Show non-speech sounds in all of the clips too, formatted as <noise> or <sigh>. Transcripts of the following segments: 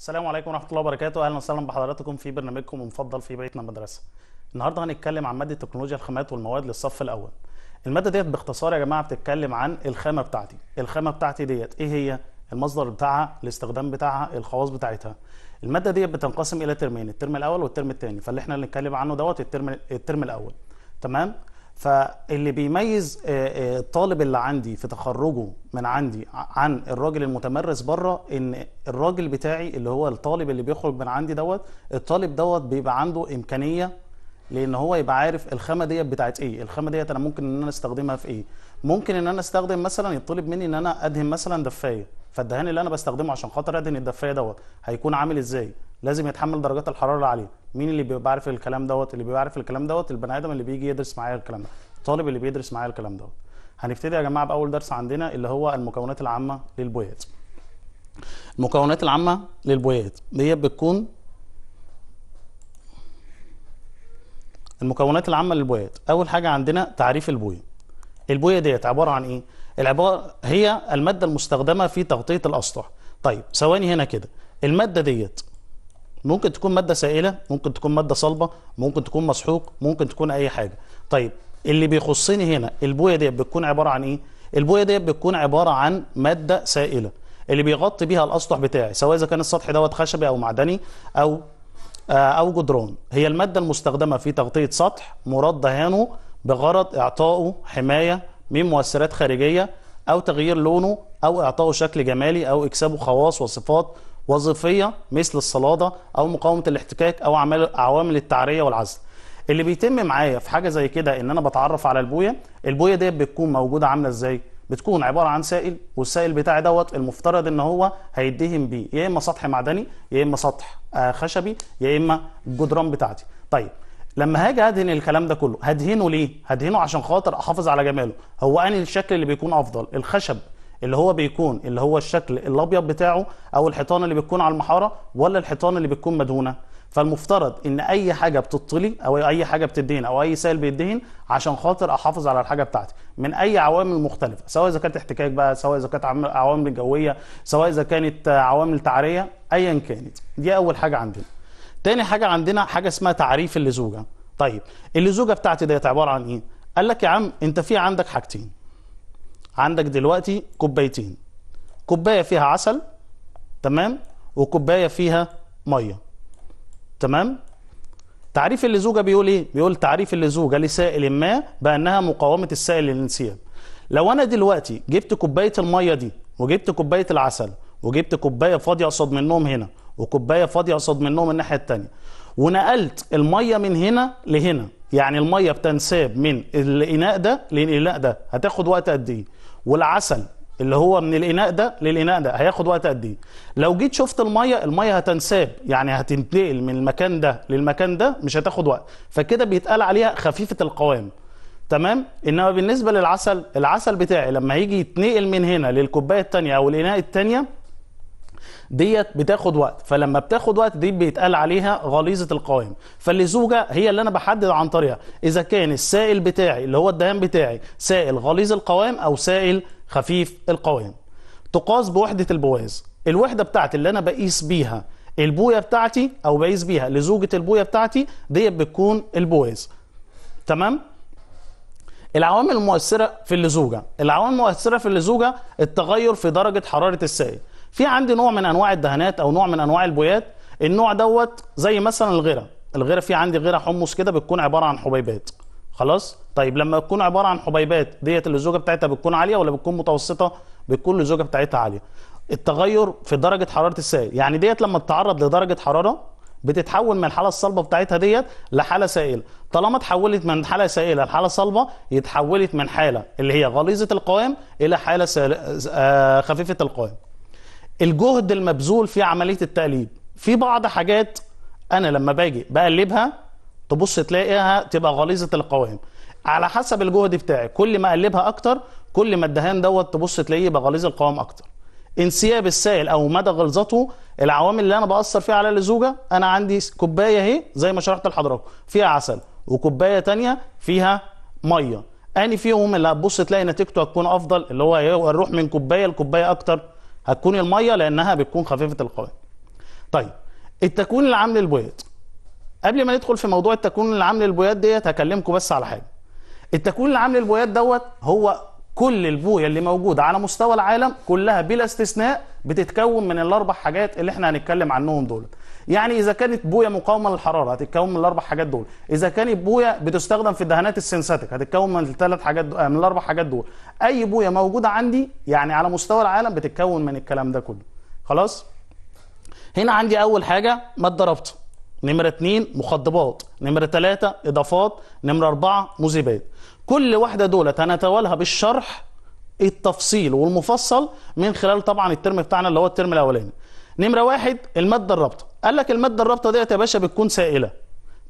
السلام عليكم ورحمه الله وبركاته اهلا وسهلا بحضراتكم في برنامجكم المفضل في بيتنا المدرسه النهارده هنتكلم عن ماده تكنولوجيا الخامات والمواد للصف الاول الماده ديت باختصار يا جماعه بتتكلم عن الخامه بتاعتي الخامه بتاعتي ديت ايه هي المصدر بتاعها الاستخدام بتاعها الخواص بتاعتها الماده ديت بتنقسم الى ترمين الترم الاول والترم الثاني فاللي احنا هنتكلم عنه دوت الترم الترم الاول تمام فاللي بيميز آه، آه، الطالب اللي عندي في تخرجه من عندي عن الراجل المتمرس بره ان الراجل بتاعي اللي هو الطالب اللي بيخرج من عندي دوت الطالب دوت بيبقى عنده امكانيه لان هو يبقى عارف الخامه ديت بتاعت ايه الخامه ديت انا ممكن ان انا استخدمها في ايه ممكن ان انا استخدم مثلا يطلب مني ان انا ادهن مثلا دفايه فالدهان اللي انا بستخدمه عشان خاطر ادهن الدفايه دوت هيكون عامل ازاي لازم يتحمل درجات الحراره العاليه مين اللي بيبقى عارف الكلام دوت اللي بيبقى عارف الكلام دوت البني ادم اللي بيجي يدرس معايا الكلام ده الطالب اللي بيدرس معايا الكلام دوت هنبتدي يا جماعه باول درس عندنا اللي هو المكونات العامه للبويات المكونات العامه للبويات دي بتكون المكونات العامه للبويات اول حاجه عندنا تعريف البويه البويه ديت عباره عن ايه العباره هي الماده المستخدمه في تغطيه الاسطح طيب ثواني هنا كده الماده ديت ممكن تكون ماده سائله ممكن تكون ماده صلبه ممكن تكون مسحوق ممكن تكون اي حاجه طيب اللي بيخصني هنا البويه ديت بتكون عباره عن ايه البويه ديت بتكون عباره عن ماده سائله اللي بيغطي بيها الاسطح بتاعي سواء اذا كان السطح دوت خشبي او معدني او آه، او جدران هي الماده المستخدمه في تغطيه سطح مراد دهانه بغرض اعطائه حمايه من مؤثرات خارجيه او تغيير لونه او اعطائه شكل جمالي او اكسابه خواص وصفات وظيفيه مثل الصلاده او مقاومه الاحتكاك او عوامل التعريه والعزل اللي بيتم معايا في حاجه زي كده ان انا بتعرف على البويه البويه ديت بتكون موجوده عامله ازاي بتكون عباره عن سائل والسائل بتاعي دوت المفترض ان هو هيدهن بيه يا اما سطح معدني يا اما سطح آه، خشبي يا اما الجدران بتاعتي طيب لما هاجي ادهن الكلام ده كله هدهنه ليه هدهنه عشان خاطر احافظ على جماله هو انهي الشكل اللي بيكون افضل الخشب اللي هو بيكون اللي هو الشكل الابيض بتاعه او الحيطان اللي بتكون على المحاره ولا الحيطان اللي بتكون مدهونه فالمفترض ان اي حاجه بتطلي او اي حاجه بتدهن او اي سائل بيدهن عشان خاطر احافظ على الحاجه بتاعتي من اي عوامل مختلفه سواء اذا كانت احتكاك بقى سواء اذا كانت عوامل جويه سواء اذا كانت عوامل تعريه ايا كانت دي اول حاجه عندنا تاني حاجه عندنا حاجه اسمها تعريف اللزوجه طيب اللزوجه بتاعتي ديت عباره عن ايه قال لك يا عم انت في عندك حاجتين عندك دلوقتي كوبايتين كوبايه فيها عسل تمام وكوبايه فيها ميه تمام تعريف اللزوجه بيقول ايه بيقول تعريف اللزوجه لسائل ما بانها مقاومه السائل للانسياب لو انا دلوقتي جبت كوبايه الميه دي وجبت كوبايه العسل وجبت كوبايه فاضيه قصاد منهم هنا وكوبايه فاضيه قصاد منهم الناحيه الثانيه ونقلت الميه من هنا لهنا يعني الميه بتنساب من الاناء ده للاناء ده هتاخد وقت قد ايه والعسل اللي هو من الاناء ده للاناء ده هياخد وقت قد ايه لو جيت شفت الميه الميه هتنساب يعني هتنتقل من المكان ده للمكان ده مش هتاخد وقت فكده بيتقال عليها خفيفه القوام تمام انما بالنسبه للعسل العسل بتاعي لما يجي يتنقل من هنا للكوبايه الثانيه او الاناء الثانيه ديت بتاخد وقت فلما بتاخد وقت دي بيتقال عليها غليظه القوام فاللزوجه هي اللي انا بحدد عن طريقها اذا كان السائل بتاعي اللي هو الدهان بتاعي سائل غليظ القوام او سائل خفيف القوام تقاس بوحده البواز الوحده بتاعتي اللي انا بقيس بيها البويه بتاعتي او بقيس بيها لزوجه البويه بتاعتي ديت بتكون البواز تمام العوامل المؤثره في اللزوجه العوامل المؤثره في اللزوجه التغير في درجه حراره السائل في عندي نوع من انواع الدهانات او نوع من انواع البويات النوع دوت زي مثلا الغيره الغيره في عندي غيره حمص كده بتكون عباره عن حبيبات خلاص طيب لما تكون عباره عن حبيبات ديت اللي الزوجه بتاعتها بتكون عاليه ولا بتكون متوسطه بتكون الزوجه بتاعتها عاليه التغير في درجه حراره السائل يعني ديت لما بتتعرض لدرجه حراره بتتحول من الحاله الصلبه بتاعتها ديت لحاله سائله طالما اتحولت من حاله سائله لحاله صلبه يتحولت من حاله اللي هي غليظه القوام الى حاله آه، خفيفه القوام الجهد المبذول في عمليه التقليب في بعض حاجات انا لما باجي بقلبها تبص تلاقيها تبقى غليظه القوام على حسب الجهد بتاعي كل ما اقلبها اكتر كل ما الدهان دوت تبص تلاقيه يبقى غليظ القوام اكتر انسياب السائل او مدى غلظته العوامل اللي انا باثر فيها على اللزوجه انا عندي كوبايه اهي زي ما شرحت لحضراتكم فيها عسل وكوبايه تانية فيها ميه اني فيهم اللي هتبص تلاقي نتيجته هتكون افضل اللي هو هيروح إيه، من كوبايه لكوبايه اكتر هتكون الميه لانها بتكون خفيفه القوام طيب التكوين العام للبويات قبل ما ندخل في موضوع التكوين العام للبويات ديت هكلمكم بس على حاجه التكوين العام للبويات دوت هو كل البويه اللي موجوده على مستوى العالم كلها بلا استثناء بتتكون من الاربع حاجات اللي احنا هنتكلم عنهم دول يعني اذا كانت بويه مقاومه للحراره هتتكون من الاربع حاجات دول اذا كانت بويه بتستخدم في الدهانات السنساتيك هتتكون من الثلاث حاجات دول من الاربع حاجات دول اي بويه موجوده عندي يعني على مستوى العالم بتتكون من الكلام ده كله خلاص هنا عندي اول حاجه ماده رابطه نمرة اتنين مخضبات نمرة تلاتة إضافات نمرة أربعة مذيبات كل واحدة دولت هنتولها بالشرح التفصيل والمفصل من خلال طبعا الترم بتاعنا اللي هو الترم الأولاني نمرة واحد المادة الرابطة قال لك المادة الرابطة دي يا باشا بتكون سائلة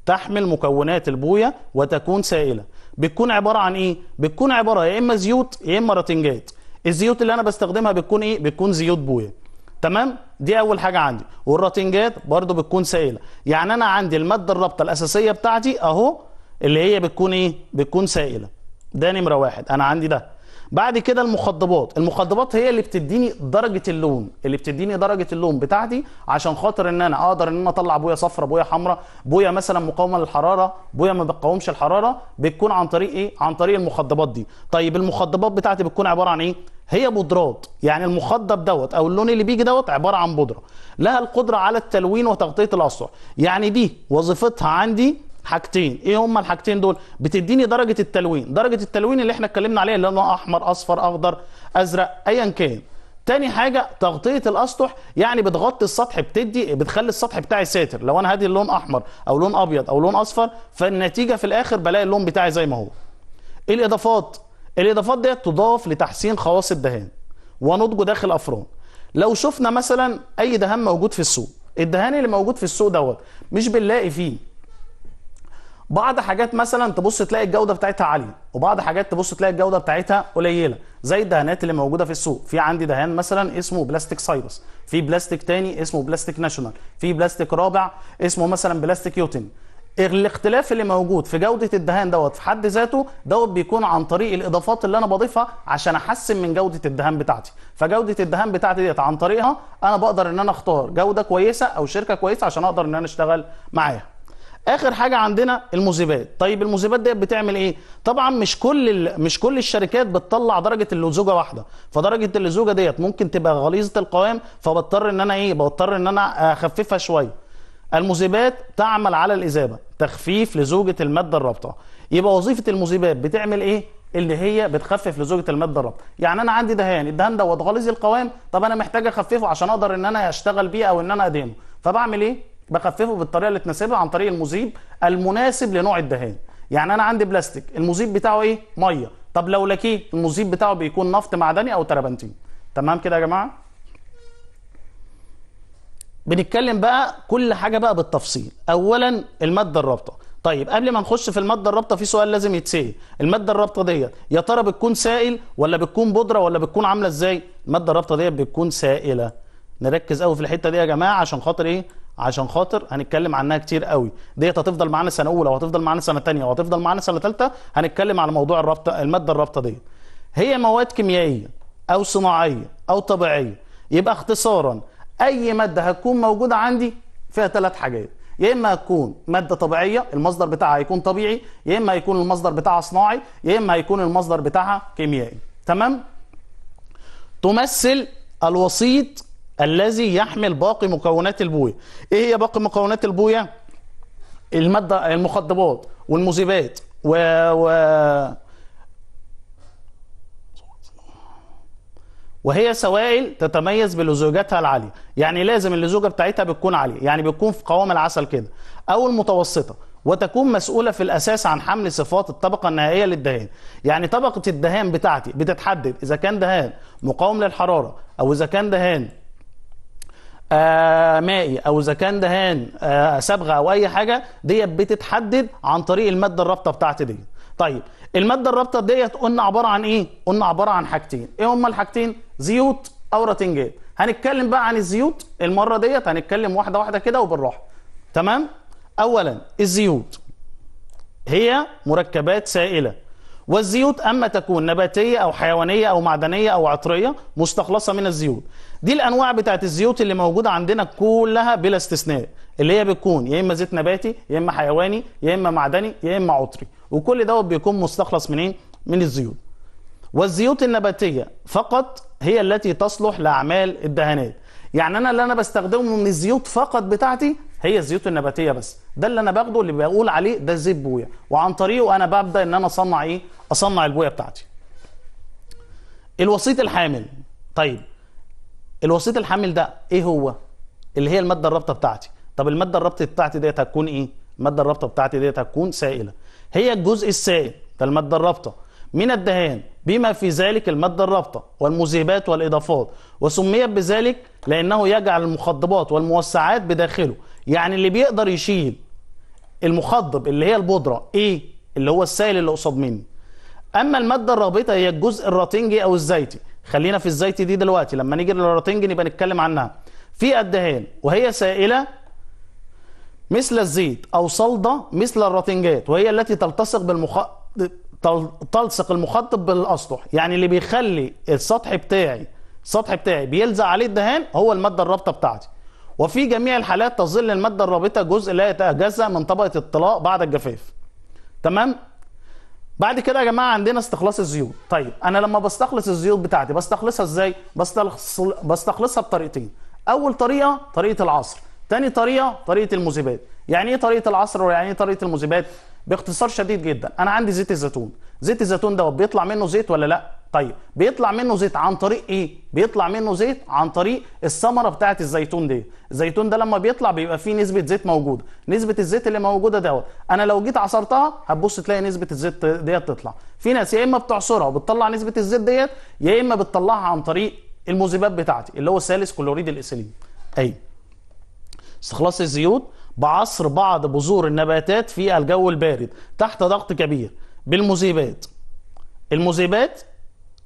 تحمل مكونات البوية وتكون سائلة بتكون عبارة عن إيه؟ بتكون عبارة يا إما زيوت يا إما راتنجات الزيوت اللي أنا بستخدمها بتكون إيه؟ بتكون زيوت بوية تمام؟ دي أول حاجة عندي والراتنجات برضو بتكون سائلة يعني أنا عندي المادة الرابطة الأساسية بتاعتي أهو اللي هي بتكون إيه؟ بتكون سائلة ده نمرة واحد أنا عندي ده بعد كده المخضبات المخضبات هي اللي بتديني درجه اللون اللي بتديني درجه اللون بتاعتي عشان خاطر ان انا اقدر ان انا اطلع بويه صفراء بويه حمراء بويه مثلا مقاومه للحراره بويه ما بتقاومش الحراره بتكون عن طريق ايه عن طريق المخضبات دي طيب المخضبات بتاعتي بتكون عباره عن ايه هي بودرات يعني المخضب دوت او اللون اللي بيجي دوت عباره عن بودره لها القدره على التلوين وتغطيه الاسطح يعني دي وظيفتها عندي حاجتين ايه هما الحاجتين دول بتديني درجه التلوين درجه التلوين اللي احنا اتكلمنا عليها اللي هو احمر اصفر اخضر ازرق ايا كان تاني حاجة تغطية الأسطح يعني بتغطي السطح بتدي بتخلي السطح بتاعي ساتر لو أنا هادي اللون أحمر أو لون أبيض أو لون أصفر فالنتيجة في الآخر بلاقي اللون بتاعي زي ما هو الإضافات الإضافات ديت تضاف لتحسين خواص الدهان ونضجه داخل الأفران لو شفنا مثلا أي دهان موجود في السوق الدهان اللي موجود في السوق دوت مش بنلاقي فيه بعض حاجات مثلا تبص تلاقي الجوده بتاعتها عاليه وبعض حاجات تبص تلاقي الجوده بتاعتها قليله زي الدهانات اللي موجوده في السوق في عندي دهان مثلا اسمه بلاستيك سايبس في بلاستيك تاني اسمه بلاستيك ناشونال في بلاستيك رابع اسمه مثلا بلاستيك يوتن الاختلاف اللي موجود في جوده الدهان دوت في حد ذاته دوت بيكون عن طريق الاضافات اللي انا بضيفها عشان احسن من جوده الدهان بتاعتي فجوده الدهان بتاعتي ديت عن طريقها انا بقدر ان انا اختار جوده كويسه او شركه كويسه عشان اقدر ان انا اشتغل معاها اخر حاجه عندنا المذيبات طيب المذيبات ديت بتعمل ايه طبعا مش كل مش كل الشركات بتطلع درجه اللزوجه واحده فدرجه اللزوجه ديت ممكن تبقى غليظه القوام فبضطر ان انا ايه بضطر ان انا اخففها شويه المذيبات تعمل على الاذابه تخفيف لزوجه الماده الرابطه يبقى وظيفه المذيبات بتعمل ايه اللي هي بتخفف لزوجه الماده الرابطه يعني انا عندي دهان الدهان دوت غليظ القوام طب انا محتاج اخففه عشان اقدر ان انا اشتغل بيه او ان انا ادهنه فبعمل ايه بخففه بالطريقه اللي تناسبه عن طريق المذيب المناسب لنوع الدهان يعني انا عندي بلاستيك المذيب بتاعه ايه ميه طب لو لكيه المذيب بتاعه بيكون نفط معدني او ترابنتين تمام كده يا جماعه بنتكلم بقى كل حاجه بقى بالتفصيل اولا الماده الرابطه طيب قبل ما نخش في الماده الرابطه في سؤال لازم يتسال الماده الرابطه ديت يا ترى بتكون سائل ولا بتكون بودره ولا بتكون عامله ازاي الماده الرابطه ديت بتكون سائله نركز قوي في الحته دي يا جماعه عشان خاطر ايه عشان خاطر هنتكلم عنها كتير قوي ديت هتفضل معانا سنه اولى وهتفضل معانا سنه ثانيه وهتفضل معانا سنه ثالثه هنتكلم على موضوع الرابطه الماده الرابطه ديت هي مواد كيميائيه او صناعيه او طبيعيه يبقى اختصارا اي ماده هتكون موجوده عندي فيها ثلاث حاجات يا اما هتكون ماده طبيعيه المصدر بتاعها هيكون طبيعي يا اما هيكون المصدر بتاعها صناعي يا اما هيكون المصدر بتاعها كيميائي تمام تمثل الوسيط الذي يحمل باقي مكونات البويه ايه هي باقي مكونات البويه الماده المخدبات والمذيبات و, و... وهي سوائل تتميز بلزوجتها العالية يعني لازم اللزوجة بتاعتها بتكون عالية يعني بتكون في قوام العسل كده أو المتوسطة وتكون مسؤولة في الأساس عن حمل صفات الطبقة النهائية للدهان يعني طبقة الدهان بتاعتي بتتحدد إذا كان دهان مقاوم للحرارة أو إذا كان دهان آه، مائي او اذا كان دهان صبغه آه، او اي حاجه ديت بتتحدد عن طريق الماده الرابطه بتاعتي دي طيب الماده الرابطه ديت قلنا عباره عن ايه قلنا عباره عن حاجتين ايه هما الحاجتين زيوت او رتنجات هنتكلم بقى عن الزيوت المره ديت هنتكلم واحده واحده كده وبالراحه تمام اولا الزيوت هي مركبات سائله والزيوت اما تكون نباتيه او حيوانيه او معدنيه او عطريه مستخلصه من الزيوت دي الانواع بتاعه الزيوت اللي موجوده عندنا كلها بلا استثناء اللي هي بتكون يا اما زيت نباتي يا اما حيواني يا اما معدني يا اما عطري وكل دوت بيكون مستخلص من ايه من الزيوت والزيوت النباتيه فقط هي التي تصلح لاعمال الدهانات يعني انا اللي انا بستخدمه من الزيوت فقط بتاعتي هي الزيوت النباتيه بس ده اللي انا باخده اللي بقول عليه ده زيت بويا وعن طريقه انا ببدا ان انا اصنع ايه اصنع البويا بتاعتي الوسيط الحامل طيب الوسيط الحامل ده ايه هو اللي هي الماده الرابطه بتاعتي طب الماده الرابطه بتاعتي ديت هتكون ايه الماده الرابطه بتاعتي ديت هتكون سائله هي الجزء السائل ده الماده الرابطه من الدهان بما في ذلك المادة الرابطة والمذهبات والإضافات وسميت بذلك لأنه يجعل المخضبات والموسعات بداخله يعني اللي بيقدر يشيل المخضب اللي هي البودره ايه اللي هو السائل اللي قصاد مني اما الماده الرابطه هي الجزء الراتنجي او الزيتي خلينا في الزيتي دي دلوقتي لما نيجي للراتنجي نبقى نتكلم عنها في الدهان وهي سائله مثل الزيت او صلده مثل الراتنجات وهي التي تلتصق بالمخ تلصق المخطب بالاسطح يعني اللي بيخلي السطح بتاعي السطح بتاعي بيلزق عليه الدهان هو الماده الرابطه بتاعتي وفي جميع الحالات تظل المادة الرابطة جزء لا يتجزأ من طبقة الطلاء بعد الجفاف تمام بعد كده يا جماعه عندنا استخلاص الزيوت طيب انا لما بستخلص الزيوت بتاعتي بستخلصها ازاي بستخلص بستخلصها بطريقتين اول طريقه طريقه العصر تاني طريقه طريقه المذيبات يعني ايه طريقه العصر ويعني ايه طريقه المذيبات باختصار شديد جدا انا عندي زيت الزيتون زيت الزيتون دوت بيطلع منه زيت ولا لا طيب بيطلع منه زيت عن طريق ايه بيطلع منه زيت عن طريق الثمره بتاعت الزيتون دي الزيتون ده لما بيطلع بيبقى فيه نسبه زيت موجوده نسبه الزيت اللي موجوده دوت انا لو جيت عصرتها هتبص تلاقي نسبه الزيت ديت تطلع في ناس يا اما بتعصرها وبتطلع نسبه الزيت ديت يا اما بتطلعها عن طريق المذيبات بتاعتي اللي هو سالس كلوريد الاسيلين اي استخلاص الزيوت بعصر بعض بذور النباتات في الجو البارد تحت ضغط كبير بالمذيبات المذيبات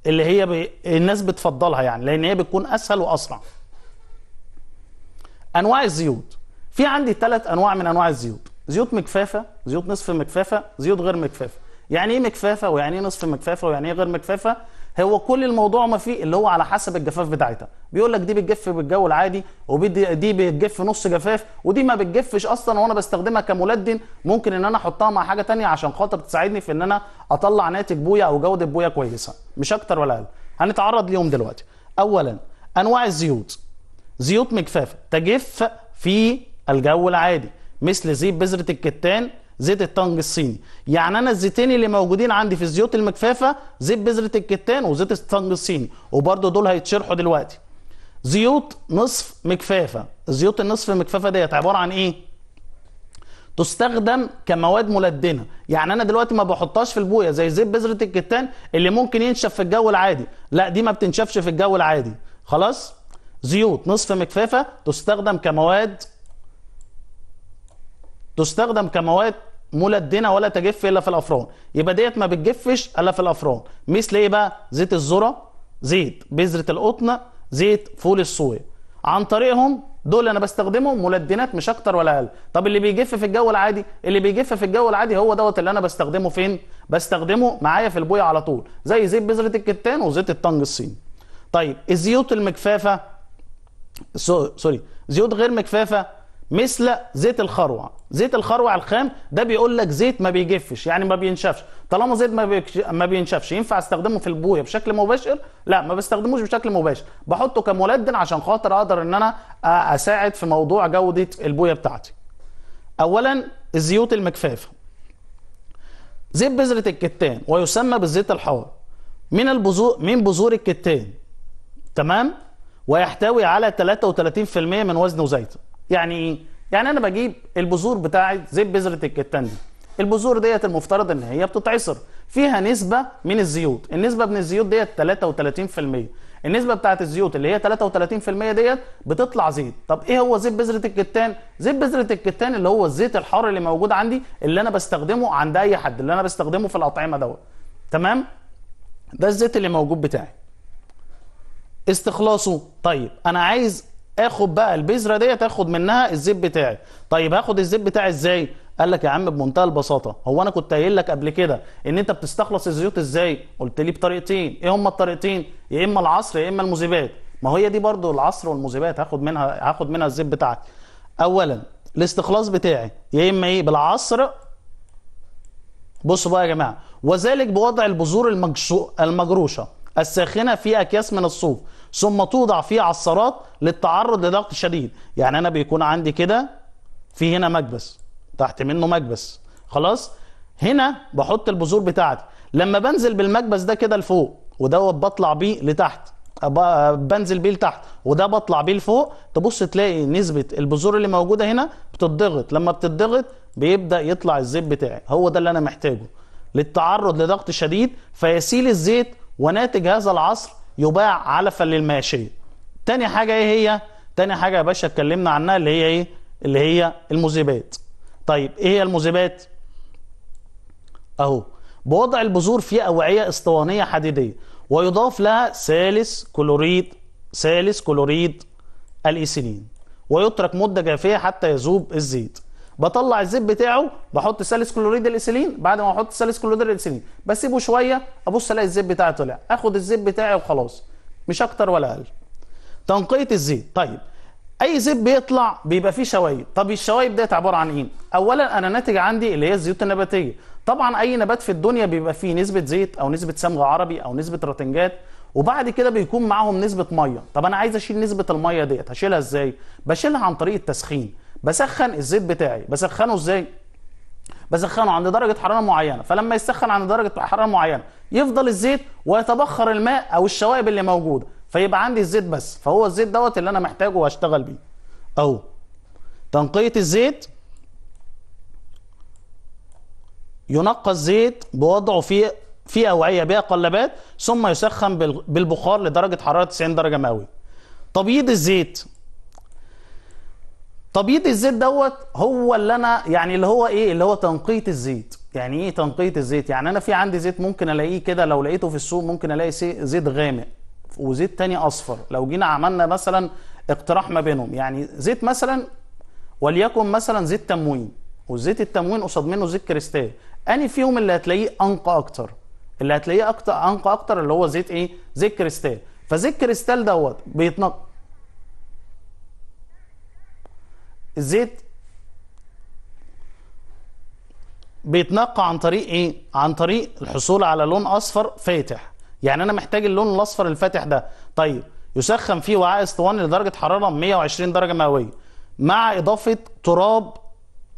اللي هي ب... الناس بتفضلها يعني لان هي بتكون اسهل واسرع انواع الزيوت في عندي ثلاث انواع من انواع الزيوت زيوت مكفافه زيوت نصف مكفافه زيوت غير مكفافه يعني ايه مكفافه ويعني ايه نصف مكفافه ويعني ايه غير مكفافه هو كل الموضوع ما فيه اللي هو على حسب الجفاف بتاعتها بيقول لك دي بتجف بالجو العادي ودي دي بتجف نص جفاف ودي ما بتجفش اصلا وانا بستخدمها كملدن ممكن ان انا احطها مع حاجه تانية عشان خاطر تساعدني في ان انا اطلع ناتج بويا او جوده بويا كويسه مش اكتر ولا اقل هنتعرض ليهم دلوقتي اولا انواع الزيوت زيوت مجفافه تجف في الجو العادي مثل زيت بذره الكتان زيت الطنج الصيني يعني انا الزيتين اللي موجودين عندي في زيوت المكفافه زيت بذره الكتان وزيت الطنج الصيني وبرده دول هيتشرحوا دلوقتي زيوت نصف مكفافه زيوت النصف مكفافه ديت عباره عن ايه تستخدم كمواد ملدنه يعني انا دلوقتي ما بحطهاش في البويه زي زيت بذره الكتان اللي ممكن ينشف في الجو العادي لا دي ما بتنشفش في الجو العادي خلاص زيوت نصف مكفافه تستخدم كمواد تستخدم كمواد ملدنه ولا تجف الا في الافران يبقى ديت ما بتجفش الا في الافران مثل ايه بقى زيت الذره زيت بذره القطن زيت فول الصويا عن طريقهم دول انا بستخدمهم ملدنات مش اكتر ولا اقل طب اللي بيجف في الجو العادي اللي بيجف في الجو العادي هو دوت اللي انا بستخدمه فين بستخدمه معايا في البويه على طول زي زيت بذره الكتان وزيت الطنج الصيني طيب الزيوت المكفافه سوري زيوت غير مكفافه مثل زيت الخروع زيت الخروع الخام ده بيقول لك زيت ما بيجفش يعني ما بينشفش طالما زيت ما, ما بينشفش ينفع استخدمه في البويه بشكل مباشر لا ما بستخدموش بشكل مباشر بحطه كملدن عشان خاطر اقدر ان انا اساعد في موضوع جوده البويه بتاعتي اولا الزيوت المكفافه زيت بذره الكتان ويسمى بالزيت الحار من البذور من بذور الكتان تمام ويحتوي على 33% من وزنه زيته يعني ايه يعني انا بجيب البذور بتاعت زي بذره الكتان دي البذور ديت المفترض ان هي بتتعصر فيها نسبه من الزيوت النسبه من الزيوت ديت 33% النسبه بتاعت الزيوت اللي هي 33% ديت بتطلع زيت طب ايه هو زيت بذره الكتان زيت بذره الكتان اللي هو الزيت الحار اللي موجود عندي اللي انا بستخدمه عند اي حد اللي انا بستخدمه في الاطعمه دوت تمام ده الزيت اللي موجود بتاعي استخلاصه طيب انا عايز اخد بقى البذره ديت اخد منها الزيت بتاعي طيب هاخد الزيت بتاعي ازاي قال لك يا عم بمنتهى البساطه هو انا كنت قايل لك قبل كده ان انت بتستخلص الزيوت ازاي قلت لي بطريقتين ايه هما الطريقتين يا اما العصر يا اما المذيبات ما هي دي برضو العصر والمذيبات هاخد منها هاخد منها الزيت بتاعك اولا الاستخلاص بتاعي يا اما ايه بالعصر بصوا بقى يا جماعه وذلك بوضع البذور المجروشه الساخنه في اكياس من الصوف ثم توضع فيه عصارات للتعرض لضغط شديد يعني انا بيكون عندي كده في هنا مكبس تحت منه مكبس خلاص هنا بحط البذور بتاعتي لما بنزل بالمكبس ده كده لفوق ودوت بطلع بيه لتحت بنزل بيه لتحت وده بطلع بيه لفوق تبص تلاقي نسبه البذور اللي موجوده هنا بتضغط لما بتضغط بيبدا يطلع الزيت بتاعي هو ده اللي انا محتاجه للتعرض لضغط شديد فيسيل الزيت وناتج هذا العصر يباع علفا للماشيه تاني حاجه ايه هي تاني حاجه يا باشا اتكلمنا عنها اللي هي ايه اللي هي المذيبات طيب ايه هي المذيبات اهو بوضع البذور في اوعيه اسطوانيه حديديه ويضاف لها ثالث كلوريد ثالث كلوريد الايسيلين ويترك مده جافيه حتى يذوب الزيت بطلع الزيت بتاعه بحط سالس كلوريد الاسيلين بعد ما احط سالس كلوريد الاسيلين بسيبه شويه ابص الاقي الزيت بتاعي طلع اخد الزيت بتاعي وخلاص مش اكتر ولا اقل تنقيه الزيت طيب اي زيت بيطلع بيبقى فيه شوايب طب الشوايب ديت عباره عن ايه اولا انا ناتج عندي اللي هي الزيوت النباتيه طبعا اي نبات في الدنيا بيبقى فيه نسبه زيت او نسبه صمغ عربي او نسبه رتنجات وبعد كده بيكون معاهم نسبه ميه طب انا عايز اشيل نسبه الميه ديت هشيلها ازاي بشيلها عن طريق التسخين بسخن الزيت بتاعي بسخنه ازاي بسخنه عند درجه حراره معينه فلما يسخن عند درجه حراره معينه يفضل الزيت ويتبخر الماء او الشوائب اللي موجوده فيبقى عندي الزيت بس فهو الزيت دوت اللي انا محتاجه واشتغل بيه او تنقيه الزيت ينقى الزيت بوضعه في في اوعيه بها قلبات ثم يسخن بالبخار لدرجه حراره 90 درجه مئويه تبييض الزيت تبييض الزيت دوت هو اللي انا يعني اللي هو ايه اللي هو تنقيه الزيت يعني ايه تنقيه الزيت يعني انا في عندي زيت ممكن الاقيه كده لو لقيته في السوق ممكن الاقي زيت غامق وزيت تاني اصفر لو جينا عملنا مثلا اقتراح ما بينهم يعني زيت مثلا وليكن مثلا زيت تموين وزيت التموين قصاد منه زيت كريستال اني فيهم اللي هتلاقيه انقى اكتر اللي هتلاقيه اكتر انقى اكتر اللي هو زيت ايه زيت كريستال فزيت كريستال دوت بيتنقى الزيت بيتنقى عن طريق ايه عن طريق الحصول على لون اصفر فاتح يعني انا محتاج اللون الاصفر الفاتح ده طيب يسخن فيه وعاء اسطواني لدرجه حراره 120 درجه مئويه مع اضافه تراب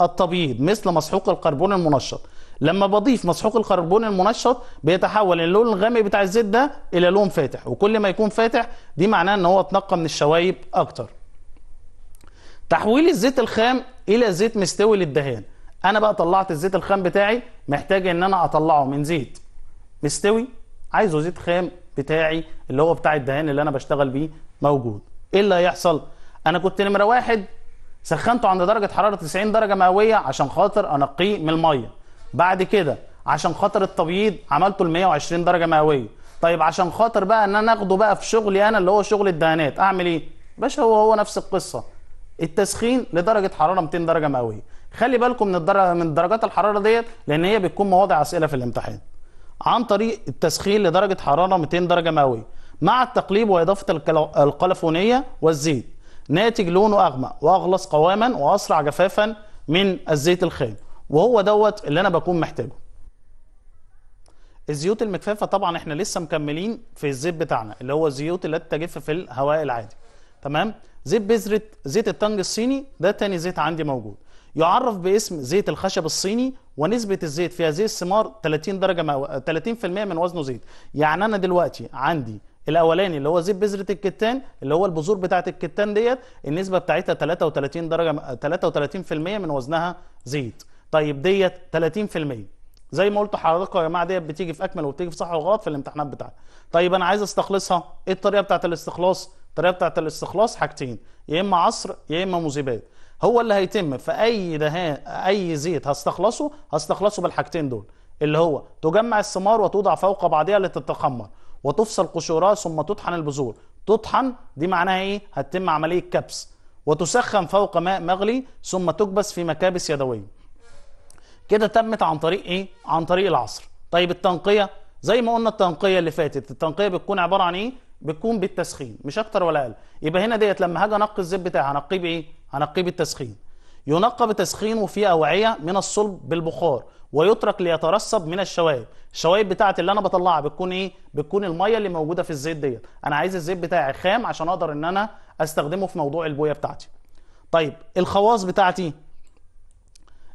التبييض مثل مسحوق الكربون المنشط لما بضيف مسحوق الكربون المنشط بيتحول اللون الغامق بتاع الزيت ده الى لون فاتح وكل ما يكون فاتح دي معناه ان هو اتنقى من الشوايب اكتر تحويل الزيت الخام الى زيت مستوي للدهان انا بقى طلعت الزيت الخام بتاعي محتاج ان انا اطلعه من زيت مستوي عايزه زيت خام بتاعي اللي هو بتاع الدهان اللي انا بشتغل بيه موجود ايه اللي هيحصل انا كنت نمره واحد سخنته عند درجه حراره 90 درجه مئويه عشان خاطر انقيه من الميه بعد كده عشان خاطر التبييض عملته ل 120 درجه مئويه طيب عشان خاطر بقى ان انا اخده بقى في شغلي انا اللي هو شغل الدهانات اعمل ايه باشا هو هو نفس القصه التسخين لدرجه حراره 200 درجه مئويه خلي بالكم من الدرجه من درجات الحراره ديت لان هي بتكون مواضع اسئله في الامتحان عن طريق التسخين لدرجه حراره 200 درجه مئويه مع التقليب واضافه القلفونيه والزيت ناتج لونه اغمق واغلص قواما واسرع جفافا من الزيت الخام وهو دوت اللي انا بكون محتاجه الزيوت المكففه طبعا احنا لسه مكملين في الزيت بتاعنا اللي هو الزيوت التي تجف في الهواء العادي تمام زيت بذرة زيت التانج الصيني ده تاني زيت عندي موجود يعرف باسم زيت الخشب الصيني ونسبة الزيت في هذه الثمار 30 درجة 30% من وزنه زيت يعني أنا دلوقتي عندي الاولاني اللي هو زيت بذره الكتان اللي هو البذور بتاعه الكتان ديت النسبه بتاعتها 33 درجه 33% من وزنها زيت طيب ديت 30% زي ما قلت حضراتكم يا جماعه ديت بتيجي في اكمل وبتيجي في صح وغلط في الامتحانات بتاعتها طيب انا عايز استخلصها ايه الطريقه بتاعت الاستخلاص الطريقه بتاعت الاستخلاص حاجتين يا اما عصر يا اما مذيبات هو اللي هيتم في اي دهان اي زيت هستخلصه هستخلصه بالحاجتين دول اللي هو تجمع الثمار وتوضع فوق بعضها لتتخمر وتفصل قشورها ثم تطحن البذور تطحن دي معناها ايه هتتم عمليه كبس وتسخن فوق ماء مغلي ثم تكبس في مكابس يدويه كده تمت عن طريق ايه عن طريق العصر طيب التنقيه زي ما قلنا التنقيه اللي فاتت التنقيه بتكون عباره عن ايه بتكون بالتسخين مش اكتر ولا اقل يبقى هنا ديت لما هاجي انقي الزيت بتاعي هنقيه بايه هنقيه بالتسخين ينقى بتسخين وفي اوعيه من الصلب بالبخار ويترك ليترسب من الشوايب الشوايب بتاعتي اللي انا بطلعها بتكون ايه بتكون الميه اللي موجوده في الزيت ديت انا عايز الزيت بتاعي خام عشان اقدر ان انا استخدمه في موضوع البويه بتاعتي طيب الخواص بتاعتي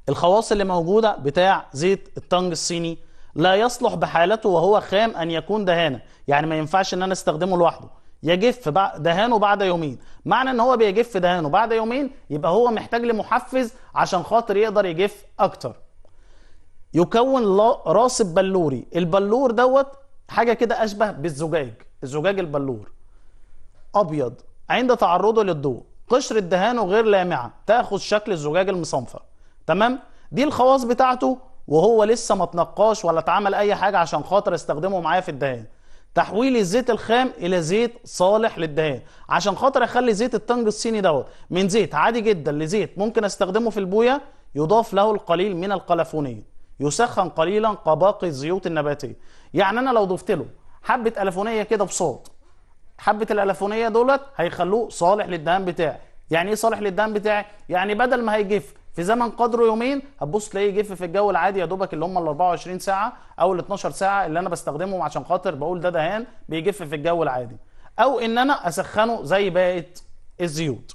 الخواص اللي موجوده بتاع زيت التانج الصيني لا يصلح بحالته وهو خام أن يكون دهانة يعني ما ينفعش أن أنا استخدمه لوحده يجف دهانه بعد يومين معنى ان هو بيجف دهانه بعد يومين يبقى هو محتاج لمحفز عشان خاطر يقدر يجف اكتر يكون راس بلوري البلور دوت حاجه كده اشبه بالزجاج الزجاج البلور ابيض عند تعرضه للضوء قشرة دهانه غير لامعة تاخذ شكل الزجاج المصنفر تمام دي الخواص بتاعته وهو لسه ما اتنقاش ولا اتعمل اي حاجه عشان خاطر استخدمه معايا في الدهان تحويل الزيت الخام الى زيت صالح للدهان عشان خاطر اخلي زيت التنج الصيني دوت من زيت عادي جدا لزيت ممكن استخدمه في البويه يضاف له القليل من القلفونيه يسخن قليلا كباقي الزيوت النباتيه يعني انا لو ضفت له حبه قلفونيه كده بصوت حبه الالفونيه دولت هيخلوه صالح للدهان بتاعي يعني ايه صالح للدهان بتاعي يعني بدل ما هيجف في زمن قدره يومين هتبص تلاقيه يجف في الجو العادي يا دوبك اللي هم ال 24 ساعه او ال 12 ساعه اللي انا بستخدمهم عشان خاطر بقول ده دهان بيجف في الجو العادي او ان انا اسخنه زي باقي الزيوت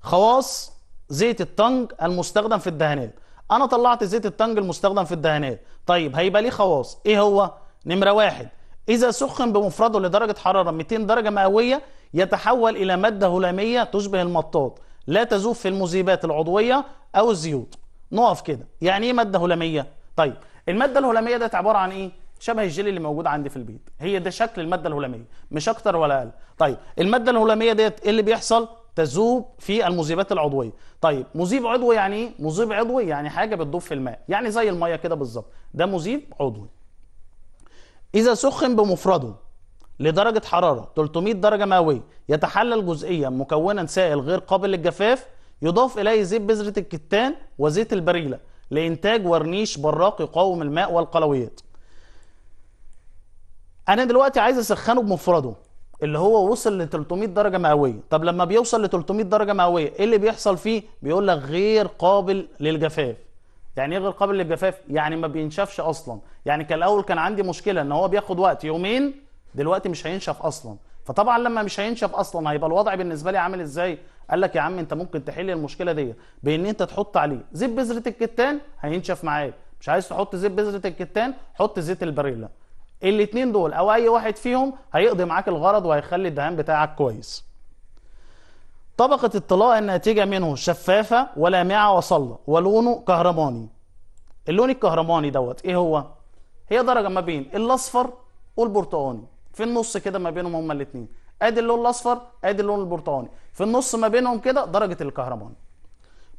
خواص زيت الطنج المستخدم في الدهانات انا طلعت زيت الطنج المستخدم في الدهانات طيب هيبقى ليه خواص ايه هو نمره واحد اذا سخن بمفرده لدرجه حراره 200 درجه مئويه يتحول الى ماده هلاميه تشبه المطاط لا تذوب في المذيبات العضويه او الزيوت نقف كده يعني ايه ماده هلاميه طيب الماده الهلاميه ده عباره عن ايه شبه الجيلي اللي موجود عندي في البيت هي ده شكل الماده الهلاميه مش اكتر ولا اقل طيب الماده الهلاميه ديت ايه اللي بيحصل تذوب في المذيبات العضويه طيب مذيب عضوي يعني ايه مذيب عضوي يعني حاجه بتذوب في الماء يعني زي الميه كده بالظبط ده مذيب عضوي اذا سخن بمفرده لدرجة حرارة 300 درجة مئوية يتحلل جزئيا مكونا سائل غير قابل للجفاف يضاف إليه زيت بذرة الكتان وزيت البريلة لإنتاج ورنيش براق يقاوم الماء والقلويات أنا دلوقتي عايز أسخنه بمفرده اللي هو وصل ل 300 درجة مئوية طب لما بيوصل ل 300 درجة مئوية إيه اللي بيحصل فيه بيقول لك غير قابل للجفاف يعني ايه غير قابل للجفاف يعني ما بينشفش اصلا يعني كان الاول كان عندي مشكله ان هو بياخد وقت يومين دلوقتي مش هينشف اصلا فطبعا لما مش هينشف اصلا هيبقى الوضع بالنسبه لي عامل ازاي قال لك يا عم انت ممكن تحل المشكله دي بان انت تحط عليه زيت بذره الكتان هينشف معاك مش عايز تحط زيت بذره الكتان حط زيت البريلا الاثنين دول او اي واحد فيهم هيقضي معاك الغرض وهيخلي الدهان بتاعك كويس طبقة الطلاء الناتجة منه شفافة ولامعة وصلة ولونه كهرماني اللون الكهرماني دوت ايه هو؟ هي درجة ما بين الاصفر والبرتقاني في النص كده ما بينهم هما الاثنين ادي اللون الاصفر ادي اللون البرتقاني في النص ما بينهم كده درجه الكهربان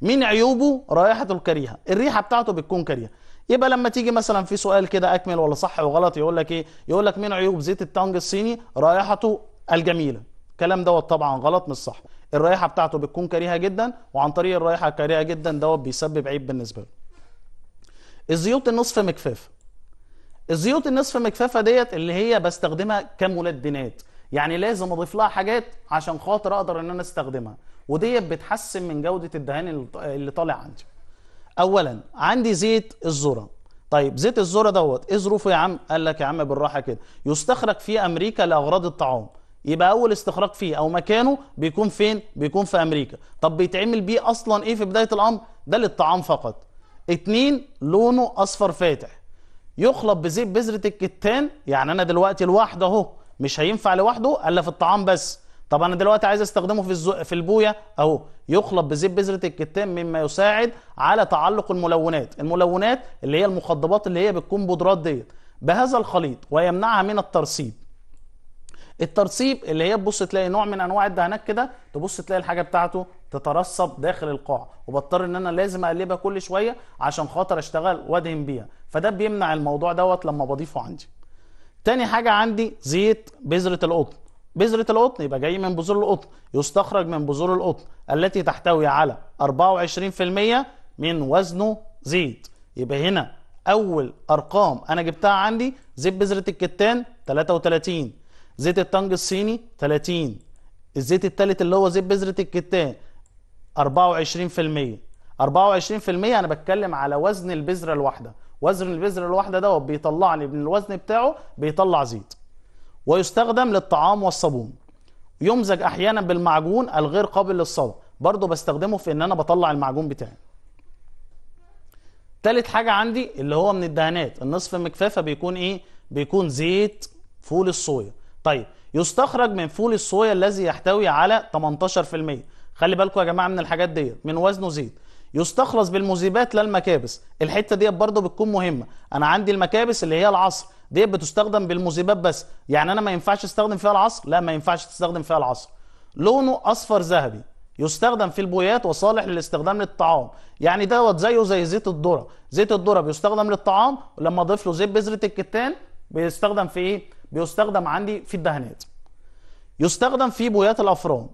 مين عيوبه رائحته الكريهه الريحه بتاعته بتكون كريهه يبقى لما تيجي مثلا في سؤال كده اكمل ولا صح وغلط يقول لك ايه يقول لك مين عيوب زيت التانج الصيني رائحته الجميله الكلام دوت طبعا غلط مش صح الرائحه بتاعته بتكون كريهه جدا وعن طريق الرائحه الكريهه جدا دوت بيسبب عيب بالنسبه له الزيوت النصف مكفافه الزيوت النصف مكففه ديت اللي هي بستخدمها كملدنات يعني لازم اضيف لها حاجات عشان خاطر اقدر ان انا استخدمها وديت بتحسن من جوده الدهان اللي طالع عندي اولا عندي زيت الذره طيب زيت الذره دوت ايه ظروفه يا عم قال لك يا عم بالراحه كده يستخرج في امريكا لاغراض الطعام يبقى اول استخراج فيه او مكانه بيكون فين بيكون في امريكا طب بيتعمل بيه اصلا ايه في بدايه الامر ده للطعام فقط اتنين لونه اصفر فاتح يخلط بزيت بذره الكتان يعني انا دلوقتي لوحده اهو مش هينفع لوحده الا في الطعام بس طب انا دلوقتي عايز استخدمه في الزو... في البويه اهو يخلط بزيت بذره الكتان مما يساعد على تعلق الملونات الملونات اللي هي المخضبات اللي هي بتكون بودرات ديت بهذا الخليط ويمنعها من الترسيب الترسيب اللي هي تبص تلاقي نوع من انواع الدهانات كده تبص تلاقي الحاجه بتاعته تترسب داخل القاع وبضطر ان انا لازم اقلبها كل شويه عشان خاطر اشتغل وادهن بيها فده بيمنع الموضوع دوت لما بضيفه عندي تاني حاجة عندي زيت بذرة القطن بذرة القطن يبقى جاي من بذور القطن يستخرج من بذور القطن التي تحتوي على 24% من وزنه زيت يبقى هنا أول أرقام أنا جبتها عندي زيت بذرة الكتان 33 زيت التانج الصيني 30 الزيت الثالث اللي هو زيت بذرة الكتان 24% 24% أنا بتكلم على وزن البذرة الواحدة وزن البذره الواحده دوت بيطلع لي من الوزن بتاعه بيطلع زيت ويستخدم للطعام والصابون يمزج احيانا بالمعجون الغير قابل للصبغ برضه بستخدمه في ان انا بطلع المعجون بتاعي تالت حاجه عندي اللي هو من الدهانات النصف مكفافه بيكون ايه بيكون زيت فول الصويا طيب يستخرج من فول الصويا الذي يحتوي على 18% خلي بالكم يا جماعه من الحاجات ديت من وزنه زيت يستخلص بالمذيبات لا المكابس الحته ديت برضه بتكون مهمه انا عندي المكابس اللي هي العصر ديت بتستخدم بالمذيبات بس يعني انا ما ينفعش استخدم فيها العصر لا ما ينفعش تستخدم فيها العصر لونه اصفر ذهبي يستخدم في البويات وصالح للاستخدام للطعام يعني دوت زيه زي زيت الذره زيت الذره بيستخدم للطعام ولما اضيف له زيت بذره الكتان بيستخدم في ايه بيستخدم عندي في الدهانات يستخدم في بويات الافران <clears throat>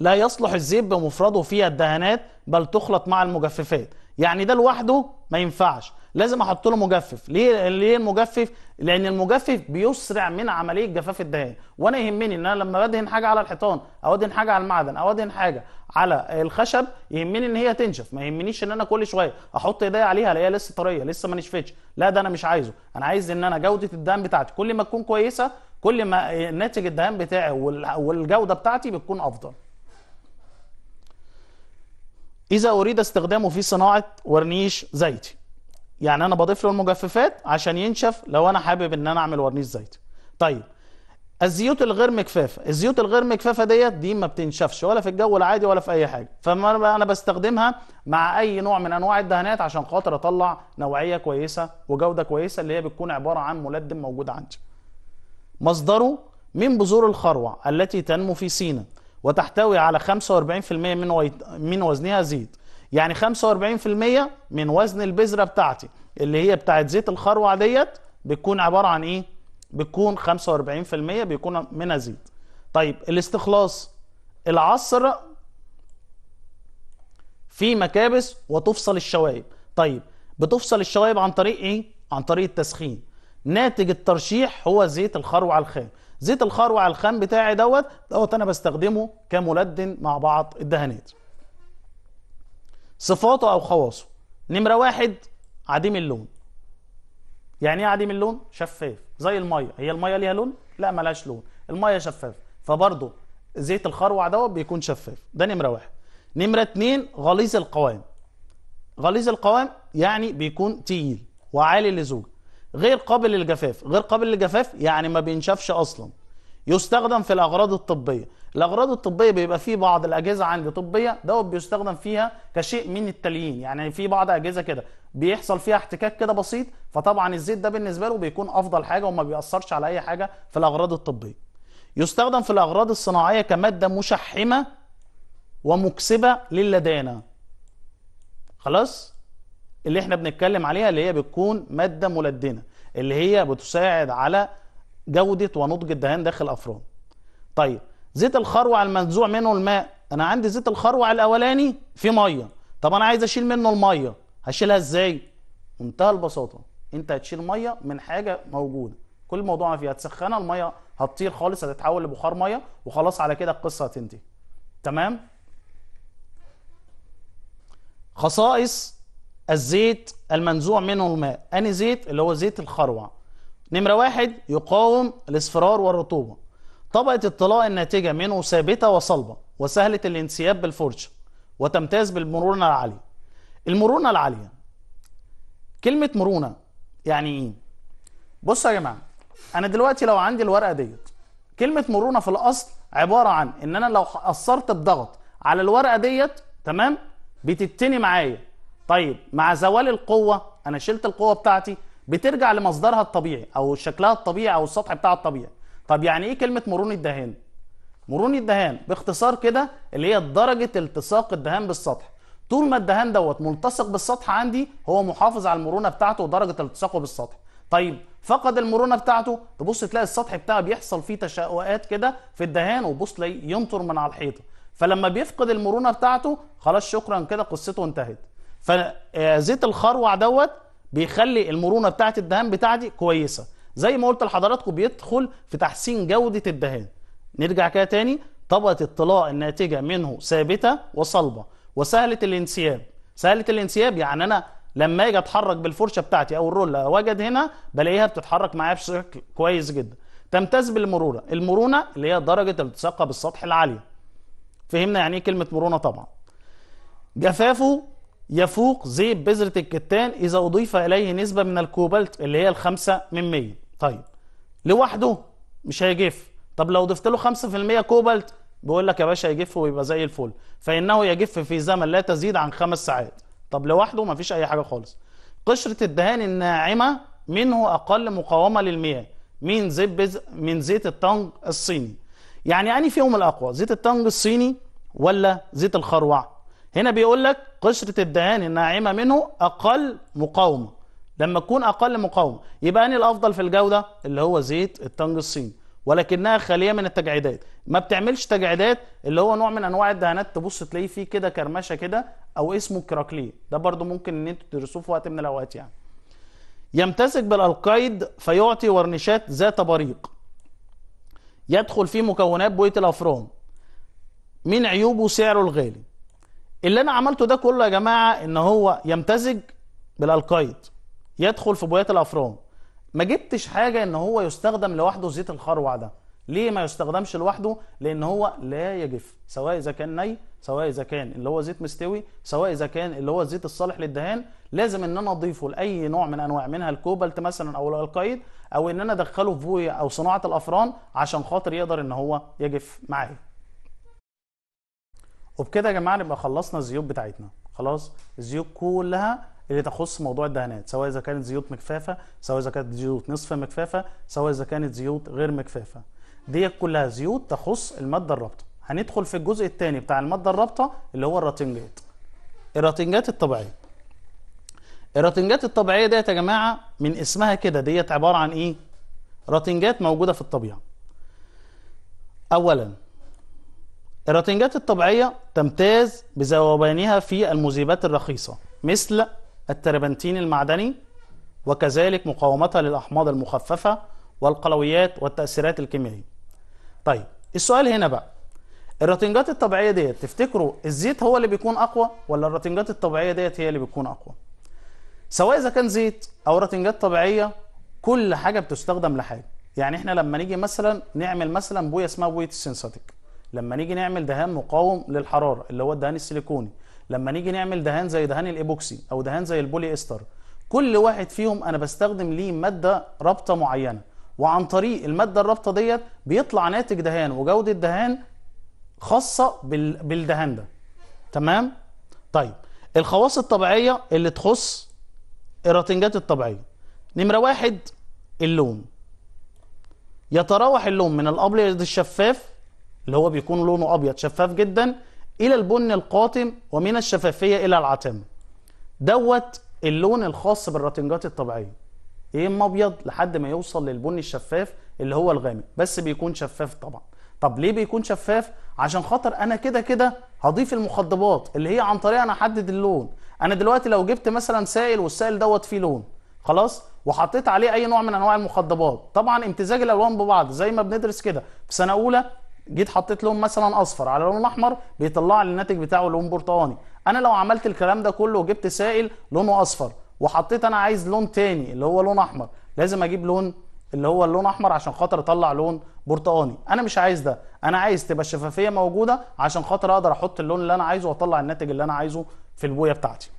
لا يصلح الزيت بمفرده فيها الدهانات بل تخلط مع المجففات يعني ده لوحده ما ينفعش لازم احط له مجفف ليه ليه المجفف لان المجفف بيسرع من عمليه جفاف الدهان وانا يهمني ان انا لما بدهن حاجه على الحيطان او ادهن حاجه على المعدن او ادهن حاجه على الخشب يهمني ان هي تنشف ما يهمنيش ان انا كل شويه احط ايدي عليها الاقيها لسه طريه لسه ما نشفتش لا ده انا مش عايزه انا عايز ان انا جوده الدهان بتاعتي كل ما تكون كويسه كل ما ناتج الدهان بتاعي والجوده بتاعتي بتكون افضل إذا أريد استخدامه في صناعة ورنيش زيتي يعني أنا بضيف له المجففات عشان ينشف لو أنا حابب إن أنا أعمل ورنيش زيتي طيب الزيوت الغير مكففه الزيوت الغير مكففه ديت دي ما بتنشفش ولا في الجو العادي ولا في اي حاجه فانا بستخدمها مع اي نوع من انواع الدهانات عشان خاطر اطلع نوعيه كويسه وجوده كويسه اللي هي بتكون عباره عن ملدم موجود عندي مصدره من بذور الخروع التي تنمو في سينا وتحتوي على 45% من من وزنها زيت يعني 45% من وزن البذره بتاعتي اللي هي بتاعت زيت الخروع ديت بتكون عباره عن ايه بتكون 45% بيكون منها زيت طيب الاستخلاص العصر في مكابس وتفصل الشوائب طيب بتفصل الشوائب عن طريق ايه عن طريق التسخين ناتج الترشيح هو زيت الخروع الخام زيت الخروع على الخام بتاعي دوت دوت انا بستخدمه كملدن مع بعض الدهانات صفاته او خواصه نمره واحد عديم اللون يعني ايه عديم اللون شفاف زي الميه هي الميه ليها لون لا ملهاش لون الميه شفافه فبرضه زيت الخروع دوت بيكون شفاف ده نمره واحد نمره اتنين غليظ القوام غليظ القوام يعني بيكون تقيل وعالي اللزوج غير قابل للجفاف غير قابل للجفاف يعني ما بينشفش اصلا يستخدم في الاغراض الطبيه الاغراض الطبيه بيبقى فيه بعض الاجهزه عندي طبيه دوت بيستخدم فيها كشيء من التليين يعني في بعض اجهزه كده بيحصل فيها احتكاك كده بسيط فطبعا الزيت ده بالنسبه له بيكون افضل حاجه وما بيأثرش على اي حاجه في الاغراض الطبيه يستخدم في الاغراض الصناعيه كماده مشحمه ومكسبه للدانه خلاص اللي احنا بنتكلم عليها اللي هي بتكون مادة ملدنة اللي هي بتساعد على جودة ونضج الدهان داخل الأفران طيب زيت الخروع المنزوع منه الماء أنا عندي زيت الخروع الأولاني في مية طب أنا عايز أشيل منه المية هشيلها إزاي؟ منتهى البساطة أنت هتشيل مية من حاجة موجودة كل موضوع فيها هتسخنها المية هتطير خالص هتتحول لبخار مية وخلاص على كده القصة هتنتهي تمام؟ خصائص الزيت المنزوع منه الماء أني زيت اللي هو زيت الخروع نمرة واحد يقاوم الاصفرار والرطوبة طبقة الطلاء الناتجة منه ثابتة وصلبة وسهلة الانسياب بالفرشة وتمتاز بالمرونة العالية المرونة العالية كلمة مرونة يعني ايه؟ بصوا يا جماعة أنا دلوقتي لو عندي الورقة ديت كلمة مرونة في الأصل عبارة عن إن أنا لو أثرت بضغط على الورقة ديت تمام بتتني معايا طيب مع زوال القوه انا شلت القوه بتاعتي بترجع لمصدرها الطبيعي او شكلها الطبيعي او السطح بتاعها الطبيعي طب يعني ايه كلمه مرونه دهان مرونة الدهان باختصار كده اللي هي درجه التصاق الدهان بالسطح طول ما الدهان دوت ملتصق بالسطح عندي هو محافظ على المرونه بتاعته ودرجه التصاقه بالسطح طيب فقد المرونه بتاعته تبص تلاقي السطح بتاعه بيحصل فيه تشققات كده في الدهان وبص تلاقيه ينطر من على الحيطه فلما بيفقد المرونه بتاعته خلاص شكرا كده قصته انتهت فزيت الخروع دوت بيخلي المرونه بتاعه الدهان بتاعتي كويسه زي ما قلت لحضراتكم بيدخل في تحسين جوده الدهان نرجع كده تاني طبقه الطلاء الناتجه منه ثابته وصلبه وسهله الانسياب سهله الانسياب يعني انا لما اجي اتحرك بالفرشه بتاعتي او الرولة وجد هنا بلاقيها بتتحرك معايا بشكل كويس جدا تمتاز بالمرونه المرونه اللي هي درجه التصاقه بالسطح العاليه فهمنا يعني ايه كلمه مرونه طبعا جفافه يفوق زيت بذرة الكتان إذا أضيف إليه نسبة من الكوبالت اللي هي الخمسة من مية طيب لوحده مش هيجف طب لو ضفت له 5% كوبالت بيقول لك يا باشا يجف ويبقى زي الفل فإنه يجف في زمن لا تزيد عن خمس ساعات طب لوحده ما فيش أي حاجة خالص قشرة الدهان الناعمة منه أقل مقاومة للمياه من زيت بز... من زيت التانج الصيني يعني أني فيهم الأقوى زيت التانج الصيني ولا زيت الخروع هنا بيقول لك قشرة الدهان الناعمة منه أقل مقاومة لما تكون أقل مقاومة يبقى أني الأفضل في الجودة اللي هو زيت التنج الصيني ولكنها خالية من التجعيدات ما بتعملش تجعيدات اللي هو نوع من أنواع الدهانات تبص تلاقيه فيه كده كرمشة كده أو اسمه كراكليه ده برضو ممكن أن أنتوا تدرسوه في وقت من الأوقات يعني يمتزج بالألقايد فيعطي ورنيشات ذات بريق يدخل فيه مكونات بوية الأفران من عيوبه سعره الغالي اللي انا عملته ده كله يا جماعه ان هو يمتزج بالالقايد يدخل في بويات الافران ما جبتش حاجه ان هو يستخدم لوحده زيت الخروع ده ليه ما يستخدمش لوحده لان هو لا يجف سواء اذا كان ني سواء اذا كان اللي هو زيت مستوي سواء اذا كان اللي هو الزيت الصالح للدهان لازم ان انا اضيفه لاي نوع من انواع منها الكوبالت مثلا او الالقايد او ان انا ادخله في بويه او صناعه الافران عشان خاطر يقدر ان هو يجف معايا وبكده يا جماعه نبقى خلصنا الزيوت بتاعتنا خلاص الزيوت كلها اللي تخص موضوع الدهانات سواء اذا كانت زيوت مكفافه سواء اذا كانت زيوت نصف مكفافه سواء اذا كانت زيوت غير مكفافه دي كلها زيوت تخص الماده الرابطه هندخل في الجزء الثاني بتاع الماده الرابطه اللي هو الراتنجات الراتنجات الطبيعيه الراتنجات الطبيعيه ديت يا جماعه من اسمها كده ديت عباره عن ايه راتنجات موجوده في الطبيعه اولا الراتنجات الطبيعية تمتاز بذوبانها في المذيبات الرخيصة مثل التربنتين المعدني وكذلك مقاومتها للأحماض المخففة والقلويات والتأثيرات الكيميائية طيب السؤال هنا بقى الراتنجات الطبيعية ديت تفتكروا الزيت هو اللي بيكون أقوى ولا الراتنجات الطبيعية ديت هي اللي بتكون أقوى سواء إذا كان زيت أو راتنجات طبيعية كل حاجة بتستخدم لحاجة يعني احنا لما نيجي مثلا نعمل مثلا بويه اسمها بويه السنساتيك لما نيجي نعمل دهان مقاوم للحراره اللي هو الدهان السيليكوني لما نيجي نعمل دهان زي دهان الايبوكسي او دهان زي البولي استر كل واحد فيهم انا بستخدم ليه ماده رابطه معينه وعن طريق الماده الرابطه ديت بيطلع ناتج دهان وجوده دهان خاصه بالدهان ده تمام طيب الخواص الطبيعيه اللي تخص الراتنجات الطبيعيه نمره واحد اللون يتراوح اللون من الابيض الشفاف اللي هو بيكون لونه أبيض شفاف جدا إلى البن القاتم ومن الشفافية إلى العتمة دوت اللون الخاص بالرتنجات الطبيعية إيه يا إما أبيض لحد ما يوصل للبن الشفاف اللي هو الغامق بس بيكون شفاف طبعا طب ليه بيكون شفاف عشان خاطر انا كده كده هضيف المخضبات اللي هي عن طريق انا احدد اللون انا دلوقتي لو جبت مثلا سائل والسائل دوت فيه لون خلاص وحطيت عليه اي نوع من انواع المخضبات طبعا امتزاج الالوان ببعض زي ما بندرس كده في سنه اولى جيت حطيت لون مثلا اصفر على لون احمر بيطلع لي الناتج بتاعه لون برتقاني انا لو عملت الكلام ده كله وجبت سائل لونه اصفر وحطيت انا عايز لون تاني اللي هو لون احمر لازم اجيب لون اللي هو اللون احمر عشان خاطر اطلع لون برتقاني انا مش عايز ده انا عايز تبقى الشفافيه موجوده عشان خاطر اقدر احط اللون اللي انا عايزه واطلع الناتج اللي انا عايزه في البويه بتاعتي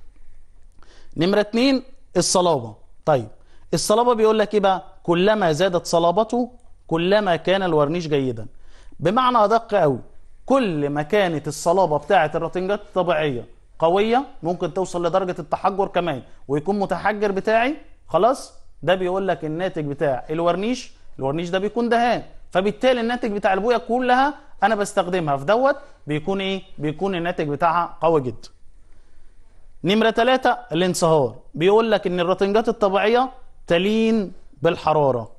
نمره اتنين الصلابه طيب الصلابه بيقول لك ايه بقى كلما زادت صلابته كلما كان الورنيش جيدا بمعنى أدق قوي كل ما كانت الصلابة بتاعة الرتنجات طبيعية قوية ممكن توصل لدرجة التحجر كمان ويكون متحجر بتاعي خلاص ده بيقول لك الناتج بتاع الورنيش الورنيش ده بيكون دهان فبالتالي الناتج بتاع البويه كلها انا بستخدمها في دوت بيكون ايه بيكون الناتج بتاعها قوي جدا نمره ثلاثة الانصهار بيقول لك ان الرتنجات الطبيعيه تلين بالحراره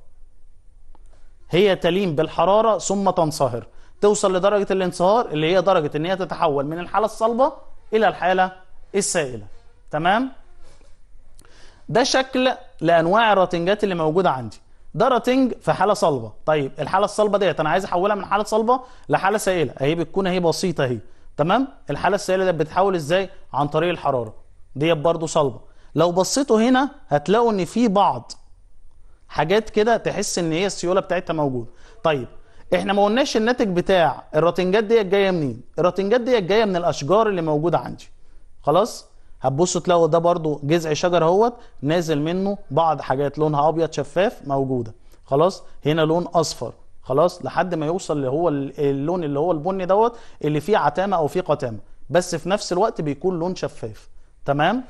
هي تلين بالحراره ثم تنصهر توصل لدرجه الانصهار اللي هي درجه ان هي تتحول من الحاله الصلبه الى الحاله السائله تمام ده شكل لانواع الراتنجات اللي موجوده عندي ده راتنج في حاله صلبه طيب الحاله الصلبه ديت انا عايز احولها من حاله صلبه لحاله سائله اهي بتكون اهي بسيطه اهي تمام الحاله السائله ديت بتتحول ازاي عن طريق الحراره ديت برضو صلبه لو بصيتوا هنا هتلاقوا ان في بعض حاجات كده تحس ان هي السيوله بتاعتها موجوده طيب احنا ما قلناش الناتج بتاع الراتنجات ديت جايه منين الراتنجات ديت جايه من الاشجار اللي موجوده عندي خلاص هتبصوا تلاقوا ده برضو جذع شجر اهوت نازل منه بعض حاجات لونها ابيض شفاف موجوده خلاص هنا لون اصفر خلاص لحد ما يوصل اللي هو اللون اللي هو البني دوت اللي فيه عتامه او فيه قتامه بس في نفس الوقت بيكون لون شفاف تمام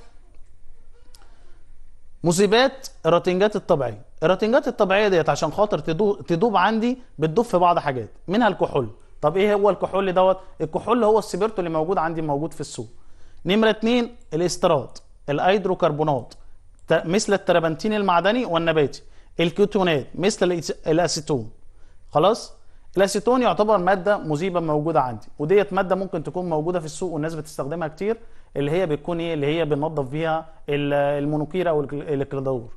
مذيبات الراتنجات الطبيعيه الراتنجات الطبيعيه ديت عشان خاطر تدوب عندي بتدوب في بعض حاجات منها الكحول طب ايه هو الكحول دوت الكحول هو السبيرتو اللي موجود عندي موجود في السوق نمره اتنين الاسترات الايدروكربونات مثل الترابنتين المعدني والنباتي الكيتونات مثل الاسيتون خلاص الاسيتون يعتبر ماده مذيبه موجوده عندي وديت ماده ممكن تكون موجوده في السوق والناس بتستخدمها كتير اللي هي بتكون ايه اللي هي بننظف بيها المونوكير او الكلادور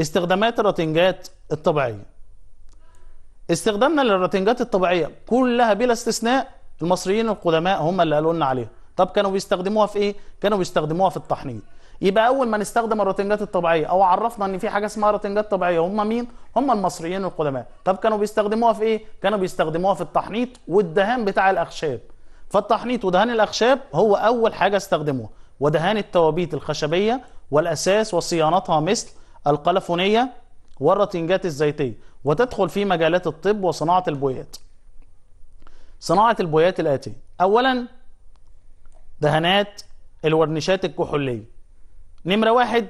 استخدامات الراتنجات الطبيعيه استخدامنا للراتنجات الطبيعيه كلها بلا استثناء المصريين القدماء هم اللي قالوا لنا عليها طب كانوا بيستخدموها في ايه كانوا بيستخدموها في التحنيط يبقى اول ما نستخدم الراتنجات الطبيعيه او عرفنا ان في حاجه اسمها راتنجات طبيعيه هم مين هم المصريين القدماء طب كانوا بيستخدموها في ايه كانوا بيستخدموها في التحنيط والدهان بتاع الاخشاب فالتحنيط ودهان الأخشاب هو أول حاجة استخدموها ودهان التوابيت الخشبية والأساس وصيانتها مثل القلفونية والرتنجات الزيتية وتدخل في مجالات الطب وصناعة البويات صناعة البويات الاتي أولا دهانات الورنيشات الكحولية نمرة واحد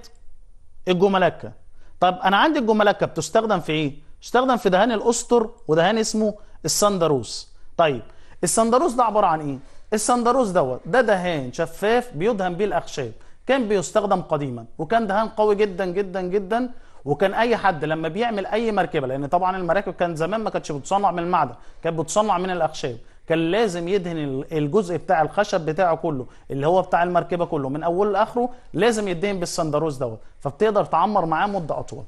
الجملكة طب أنا عندي الجملكة بتستخدم في إيه؟ بتستخدم في دهان الأسطر ودهان اسمه الساندروس طيب السندروس ده عباره عن ايه السندروس دوت ده دهان شفاف بيدهن بيه الاخشاب كان بيستخدم قديما وكان دهان قوي جدا جدا جدا وكان اي حد لما بيعمل اي مركبه لان طبعا المراكب كان زمان ما كانتش بتصنع من المعدن كانت بتصنع من الاخشاب كان لازم يدهن الجزء بتاع الخشب بتاعه كله اللي هو بتاع المركبه كله من اوله لاخره لازم يدهن بالسندروس دوت فبتقدر تعمر معاه مده اطول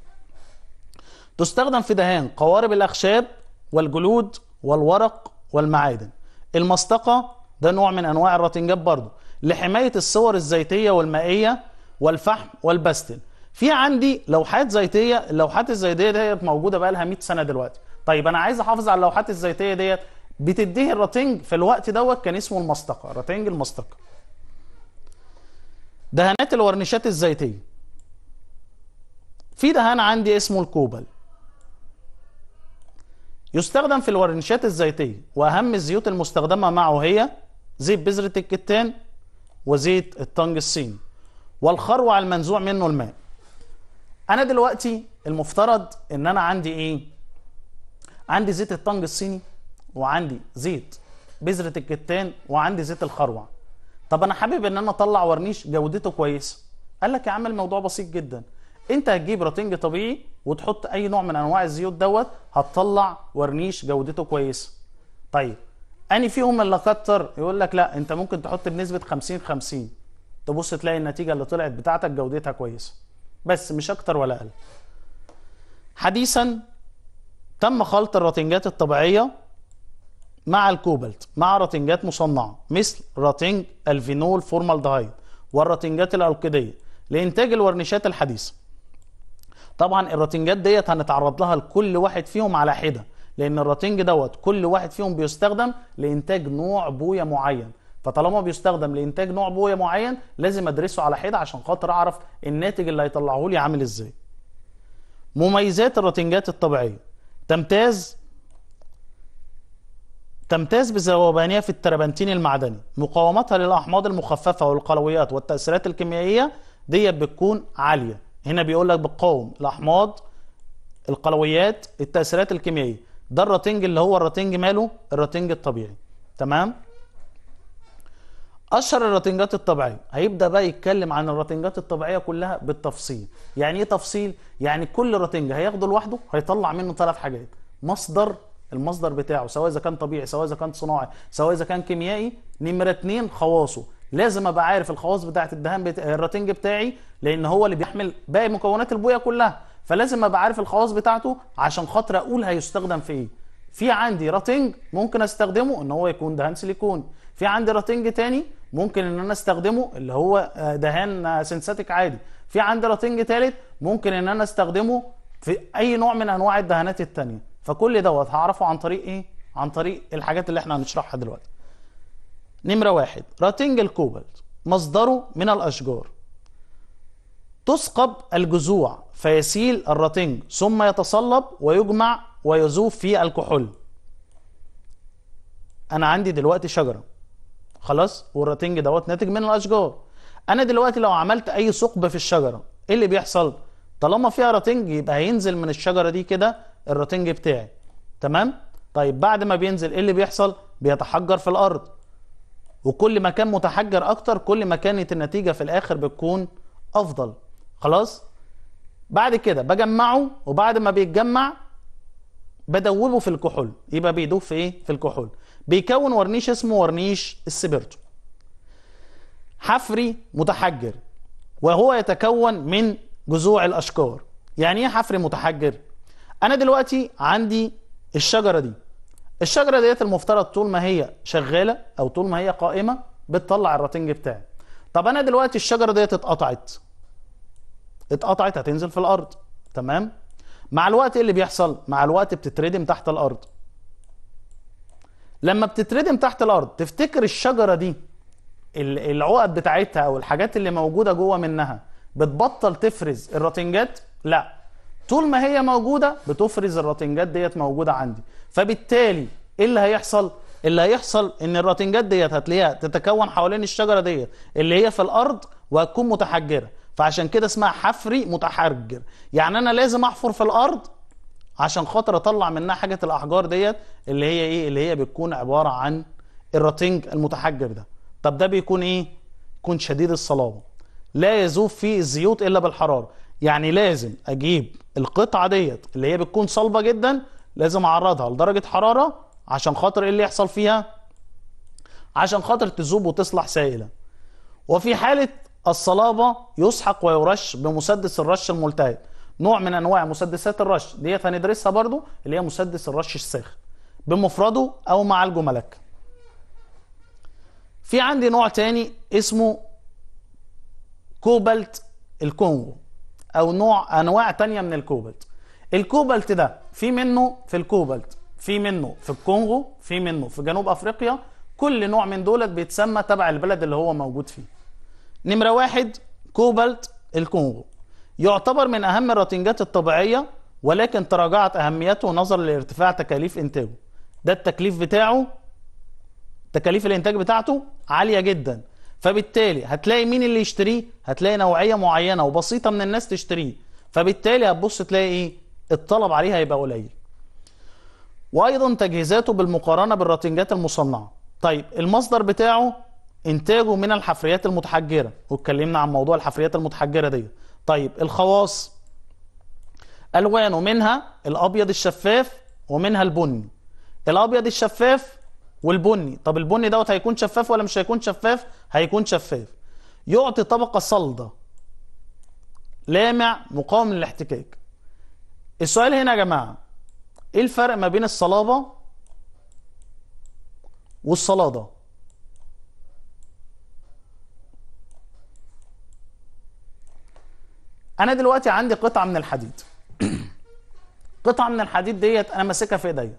تستخدم في دهان قوارب الاخشاب والجلود والورق والمعادن المصطقة ده نوع من أنواع الرتنجات برضه لحماية الصور الزيتية والمائية والفحم والبستل في عندي لوحات زيتية اللوحات الزيتية ديت موجودة بقى لها 100 سنة دلوقتي طيب أنا عايز أحافظ على اللوحات الزيتية ديت بتديه الرتنج في الوقت دوت كان اسمه المصطقة رتنج المصطقة دهانات الورنيشات الزيتية في دهان عندي اسمه الكوبل يستخدم في الورنشات الزيتية وأهم الزيوت المستخدمة معه هي زيت بذرة الكتان وزيت الصين والخروع المنزوع منه الماء أنا دلوقتي المفترض إن أنا عندي إيه؟ عندي زيت الطنج الصيني وعندي زيت بذرة الكتان وعندي زيت الخروع طب أنا حابب إن أنا أطلع ورنيش جودته كويسة قال لك يا عم الموضوع بسيط جدا انت هتجيب راتنج طبيعي وتحط اي نوع من انواع الزيوت دوت هتطلع ورنيش جودته كويسه طيب اني فيهم اللي كتر يقول لك لا انت ممكن تحط بنسبه 50 50 تبص تلاقي النتيجه اللي طلعت بتاعتك جودتها كويسه بس مش اكتر ولا اقل حديثا تم خلط الراتنجات الطبيعيه مع الكوبالت مع راتنجات مصنعه مثل راتنج الفينول فورمالدهايد والراتنجات الالقيديه لانتاج الورنيشات الحديثه طبعا الراتنجات ديت هنتعرض لها لكل واحد فيهم على حده لان الراتنج دوت كل واحد فيهم بيستخدم لانتاج نوع بويه معين فطالما بيستخدم لانتاج نوع بويه معين لازم ادرسه على حده عشان خاطر اعرف الناتج اللي هيطلعه لي عامل ازاي مميزات الراتنجات الطبيعيه تمتاز تمتاز بذوبانها في التربنتين المعدني مقاومتها للاحماض المخففه والقلويات والتاثيرات الكيميائيه ديت بتكون عاليه هنا بيقول لك بالقوم الاحماض القلويات التاثيرات الكيميائيه ده الراتنج اللي هو الراتنج ماله الراتنج الطبيعي تمام اشهر الراتنجات الطبيعيه هيبدا بقى يتكلم عن الراتنجات الطبيعيه كلها بالتفصيل يعني ايه تفصيل يعني كل راتنج هياخده لوحده هيطلع منه ثلاث حاجات مصدر المصدر بتاعه سواء اذا كان طبيعي سواء اذا كان صناعي سواء اذا كان كيميائي نمره اتنين خواصه لازم ابقى عارف الخواص بتاعه الدهان بتا... الراتنج بتاعي لان هو اللي بيحمل باقي مكونات البويه كلها فلازم ابقى عارف الخواص بتاعته عشان خاطر اقول هيستخدم في ايه في عندي راتنج ممكن استخدمه ان هو يكون دهان سيليكون في عندي راتنج تاني ممكن ان انا استخدمه اللي هو آه، دهان سينثيتك آه، عادي في عندي راتنج تالت ممكن ان انا استخدمه في اي نوع من انواع الدهانات التانية فكل دوت هعرفه عن طريق ايه عن طريق الحاجات اللي احنا هنشرحها دلوقتي نمرة واحد راتنج الكوبلت مصدره من الأشجار تسقب الجذوع فيسيل الراتنج ثم يتصلب ويجمع ويذوب في الكحول أنا عندي دلوقتي شجرة خلاص والراتنج دوت ناتج من الأشجار أنا دلوقتي لو عملت أي ثقب في الشجرة إيه اللي بيحصل؟ طالما فيها راتنج يبقى هينزل من الشجرة دي كده الراتنج بتاعي تمام؟ طيب بعد ما بينزل إيه اللي بيحصل؟ بيتحجر في الأرض وكل ما كان متحجر اكتر كل ما كانت النتيجه في الاخر بتكون افضل خلاص بعد كده بجمعه وبعد ما بيتجمع بدوبه في الكحول يبقى بيدوب في ايه في الكحول بيكون ورنيش اسمه ورنيش السبرتو حفري متحجر وهو يتكون من جذوع الاشكار يعني ايه حفري متحجر انا دلوقتي عندي الشجره دي الشجره ديت المفترض طول ما هي شغاله او طول ما هي قائمه بتطلع الراتنج بتاعي طب انا دلوقتي الشجره ديت اتقطعت اتقطعت هتنزل في الارض تمام مع الوقت ايه اللي بيحصل مع الوقت بتتردم تحت الارض لما بتتردم تحت الارض تفتكر الشجره دي العقد بتاعتها او الحاجات اللي موجوده جوه منها بتبطل تفرز الراتنجات لا طول ما هي موجوده بتفرز الراتنجات ديت موجوده عندي فبالتالي ايه اللي هيحصل اللي هيحصل ان الراتنجات ديت هتلاقيها تتكون حوالين الشجره ديت اللي هي في الارض وهتكون متحجره فعشان كده اسمها حفري متحجر يعني انا لازم احفر في الارض عشان خاطر اطلع منها حاجه الاحجار ديت اللي هي ايه اللي هي بتكون عباره عن الراتنج المتحجر ده طب ده بيكون ايه يكون شديد الصلابه لا يذوب فيه الزيوت الا بالحراره يعني لازم اجيب القطعه ديت اللي هي بتكون صلبه جدا لازم اعرضها لدرجه حراره عشان خاطر ايه اللي يحصل فيها عشان خاطر تذوب وتصلح سائله وفي حاله الصلابه يسحق ويرش بمسدس الرش الملتهب نوع من انواع مسدسات الرش ديت هندرسها برضو اللي هي مسدس الرش الساخن بمفرده او مع الجملك في عندي نوع تاني اسمه كوبالت الكونغو او نوع انواع تانية من الكوبالت الكوبالت ده في منه في الكوبالت في منه في الكونغو في منه في جنوب افريقيا كل نوع من دولت بيتسمى تبع البلد اللي هو موجود فيه نمره واحد كوبالت الكونغو يعتبر من اهم الراتنجات الطبيعيه ولكن تراجعت اهميته نظرا لارتفاع تكاليف انتاجه ده التكليف بتاعه تكاليف الانتاج بتاعته عاليه جدا فبالتالي هتلاقي مين اللي يشتريه هتلاقي نوعيه معينه وبسيطه من الناس تشتريه فبالتالي هتبص تلاقي ايه الطلب عليه هيبقى قليل وايضا تجهيزاته بالمقارنه بالراتنجات المصنعه طيب المصدر بتاعه انتاجه من الحفريات المتحجره واتكلمنا عن موضوع الحفريات المتحجره دي طيب الخواص الوانه منها الابيض الشفاف ومنها البني الابيض الشفاف والبني طب البني دوت هيكون شفاف ولا مش هيكون شفاف هيكون شفاف يعطي طبقة صلدة لامع مقاوم للاحتكاك السؤال هنا يا جماعة ايه الفرق ما بين الصلابة والصلادة انا دلوقتي عندي قطعة من الحديد <clears throat> قطعة من الحديد ديت انا ماسكها في ايديا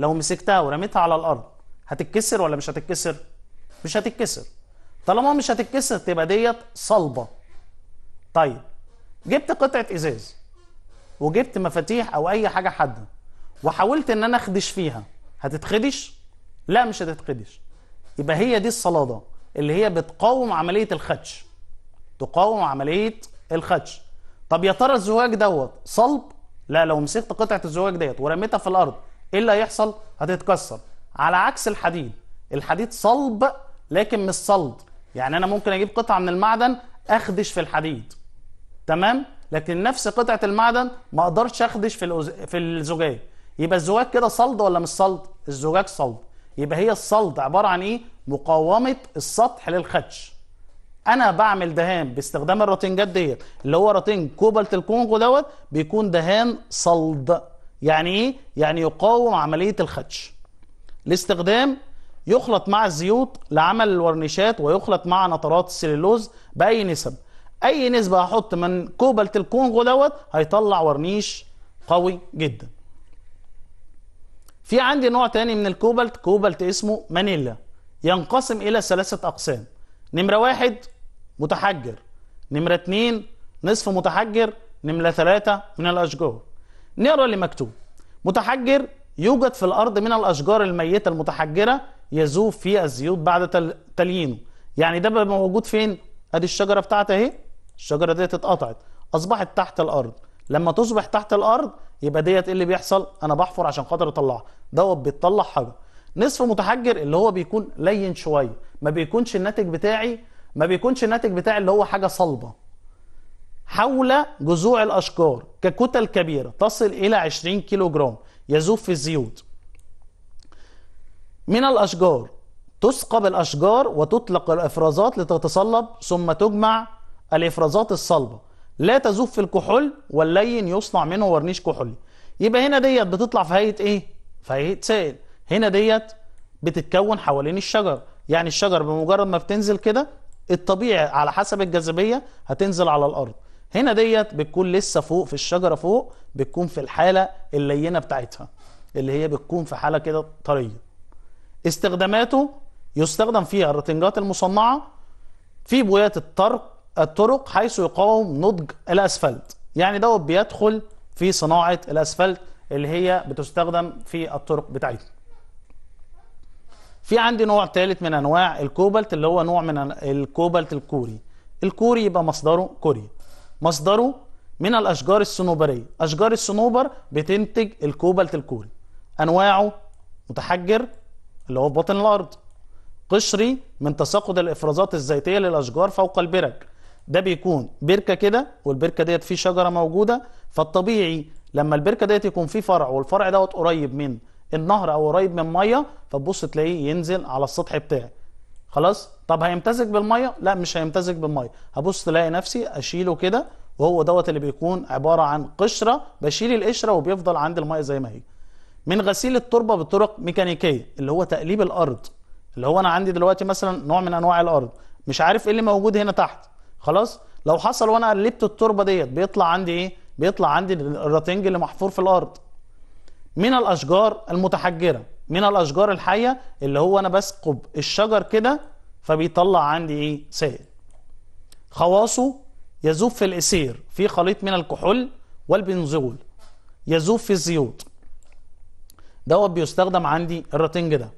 لو مسكتها ورميتها على الارض هتتكسر ولا مش هتتكسر مش هتتكسر طالما مش هتتكسر تبقى ديت صلبه طيب جبت قطعه ازاز وجبت مفاتيح او اي حاجه حاده وحاولت ان انا اخدش فيها هتتخدش لا مش هتتخدش يبقى هي دي الصلاده اللي هي بتقاوم عمليه الخدش تقاوم عمليه الخدش طب يا ترى الزواج دوت صلب لا لو مسكت قطعه الزواج ديت ورميتها في الارض ايه اللي هيحصل هتتكسر على عكس الحديد الحديد صلب لكن مش صلد يعني انا ممكن اجيب قطعه من المعدن اخدش في الحديد تمام لكن نفس قطعه المعدن ما اقدرش اخدش في في الزجاج يبقى الزجاج كده صلد ولا مش صلد الزجاج صلد يبقى هي الصلد عباره عن ايه مقاومه السطح للخدش انا بعمل دهان باستخدام الراتنجات ديت اللي هو راتنج كوبالت الكونغو دوت بيكون دهان صلد يعني ايه يعني يقاوم عمليه الخدش الاستخدام يخلط مع الزيوت لعمل الورنيشات ويخلط مع نطرات السليلوز باي نسب اي نسبه هحط من كوبالت الكونغو دوت هيطلع ورنيش قوي جدا في عندي نوع تاني من الكوبالت كوبالت اسمه مانيلا ينقسم الى ثلاثه اقسام نمره واحد متحجر نمره اتنين نصف متحجر نمره ثلاثه من الاشجار نقرا اللي مكتوب متحجر يوجد في الارض من الاشجار الميته المتحجره يذوب فيها الزيوت بعد تليينه يعني ده بقى موجود فين ادي الشجره بتاعتها اهي الشجره ديت اتقطعت اصبحت تحت الارض لما تصبح تحت الارض يبقى ديت ايه اللي بيحصل انا بحفر عشان خاطر اطلعها دوت بيطلع حجر نصف متحجر اللي هو بيكون لين شويه ما بيكونش الناتج بتاعي ما بيكونش الناتج بتاعي اللي هو حاجه صلبه حول جذوع الأشجار ككتل كبيرة تصل إلى 20 كيلوغرام يذوب في الزيوت من الأشجار تسقب الأشجار وتطلق الإفرازات لتتصلب ثم تجمع الإفرازات الصلبة لا تذوب في الكحول واللين يصنع منه ورنيش كحولي يبقى هنا ديت بتطلع في هيئة إيه؟ في هيئة سائل هنا ديت بتتكون حوالين الشجر يعني الشجر بمجرد ما بتنزل كده الطبيعي على حسب الجاذبية هتنزل على الأرض هنا ديت بتكون لسه فوق في الشجره فوق بتكون في الحاله اللينه بتاعتها اللي هي بتكون في حاله كده طريه استخداماته يستخدم فيها الرتنجات المصنعه في بويات الطرق الطرق حيث يقاوم نضج الاسفلت يعني دوت بيدخل في صناعه الاسفلت اللي هي بتستخدم في الطرق بتاعتنا في عندي نوع ثالث من انواع الكوبالت اللي هو نوع من الكوبالت الكوري الكوري يبقى مصدره كوريا مصدره من الأشجار الصنوبرية أشجار الصنوبر بتنتج الكوبالت الكوري أنواعه متحجر اللي هو في بطن الأرض قشري من تساقط الإفرازات الزيتية للأشجار فوق البرك ده بيكون بركة كده والبركة ديت فيه شجرة موجودة فالطبيعي لما البركة ديت يكون فيه فرع والفرع دوت قريب من النهر أو قريب من مية فتبص تلاقيه ينزل على السطح بتاعك خلاص طب هيمتزج بالميه لا مش هيمتزج بالميه هبص الاقي نفسي اشيله كده وهو دوت اللي بيكون عباره عن قشره بشيل القشره وبيفضل عند الميه زي ما هي من غسيل التربه بطرق ميكانيكيه اللي هو تقليب الارض اللي هو انا عندي دلوقتي مثلا نوع من انواع الارض مش عارف ايه اللي موجود هنا تحت خلاص لو حصل وانا قلبت التربه ديت بيطلع عندي ايه بيطلع عندي الراتنج اللي محفور في الارض من الاشجار المتحجره من الاشجار الحيه اللي هو انا بسقب الشجر كده فبيطلع عندي ايه سائل خواصه يذوب في الاسير في خليط من الكحول والبنزول يذوب في الزيوت دوت بيستخدم عندي الراتنج ده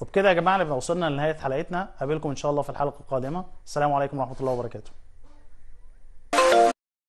وبكده يا جماعه نبقى وصلنا لنهايه حلقتنا قابلكم ان شاء الله في الحلقه القادمه السلام عليكم ورحمه الله وبركاته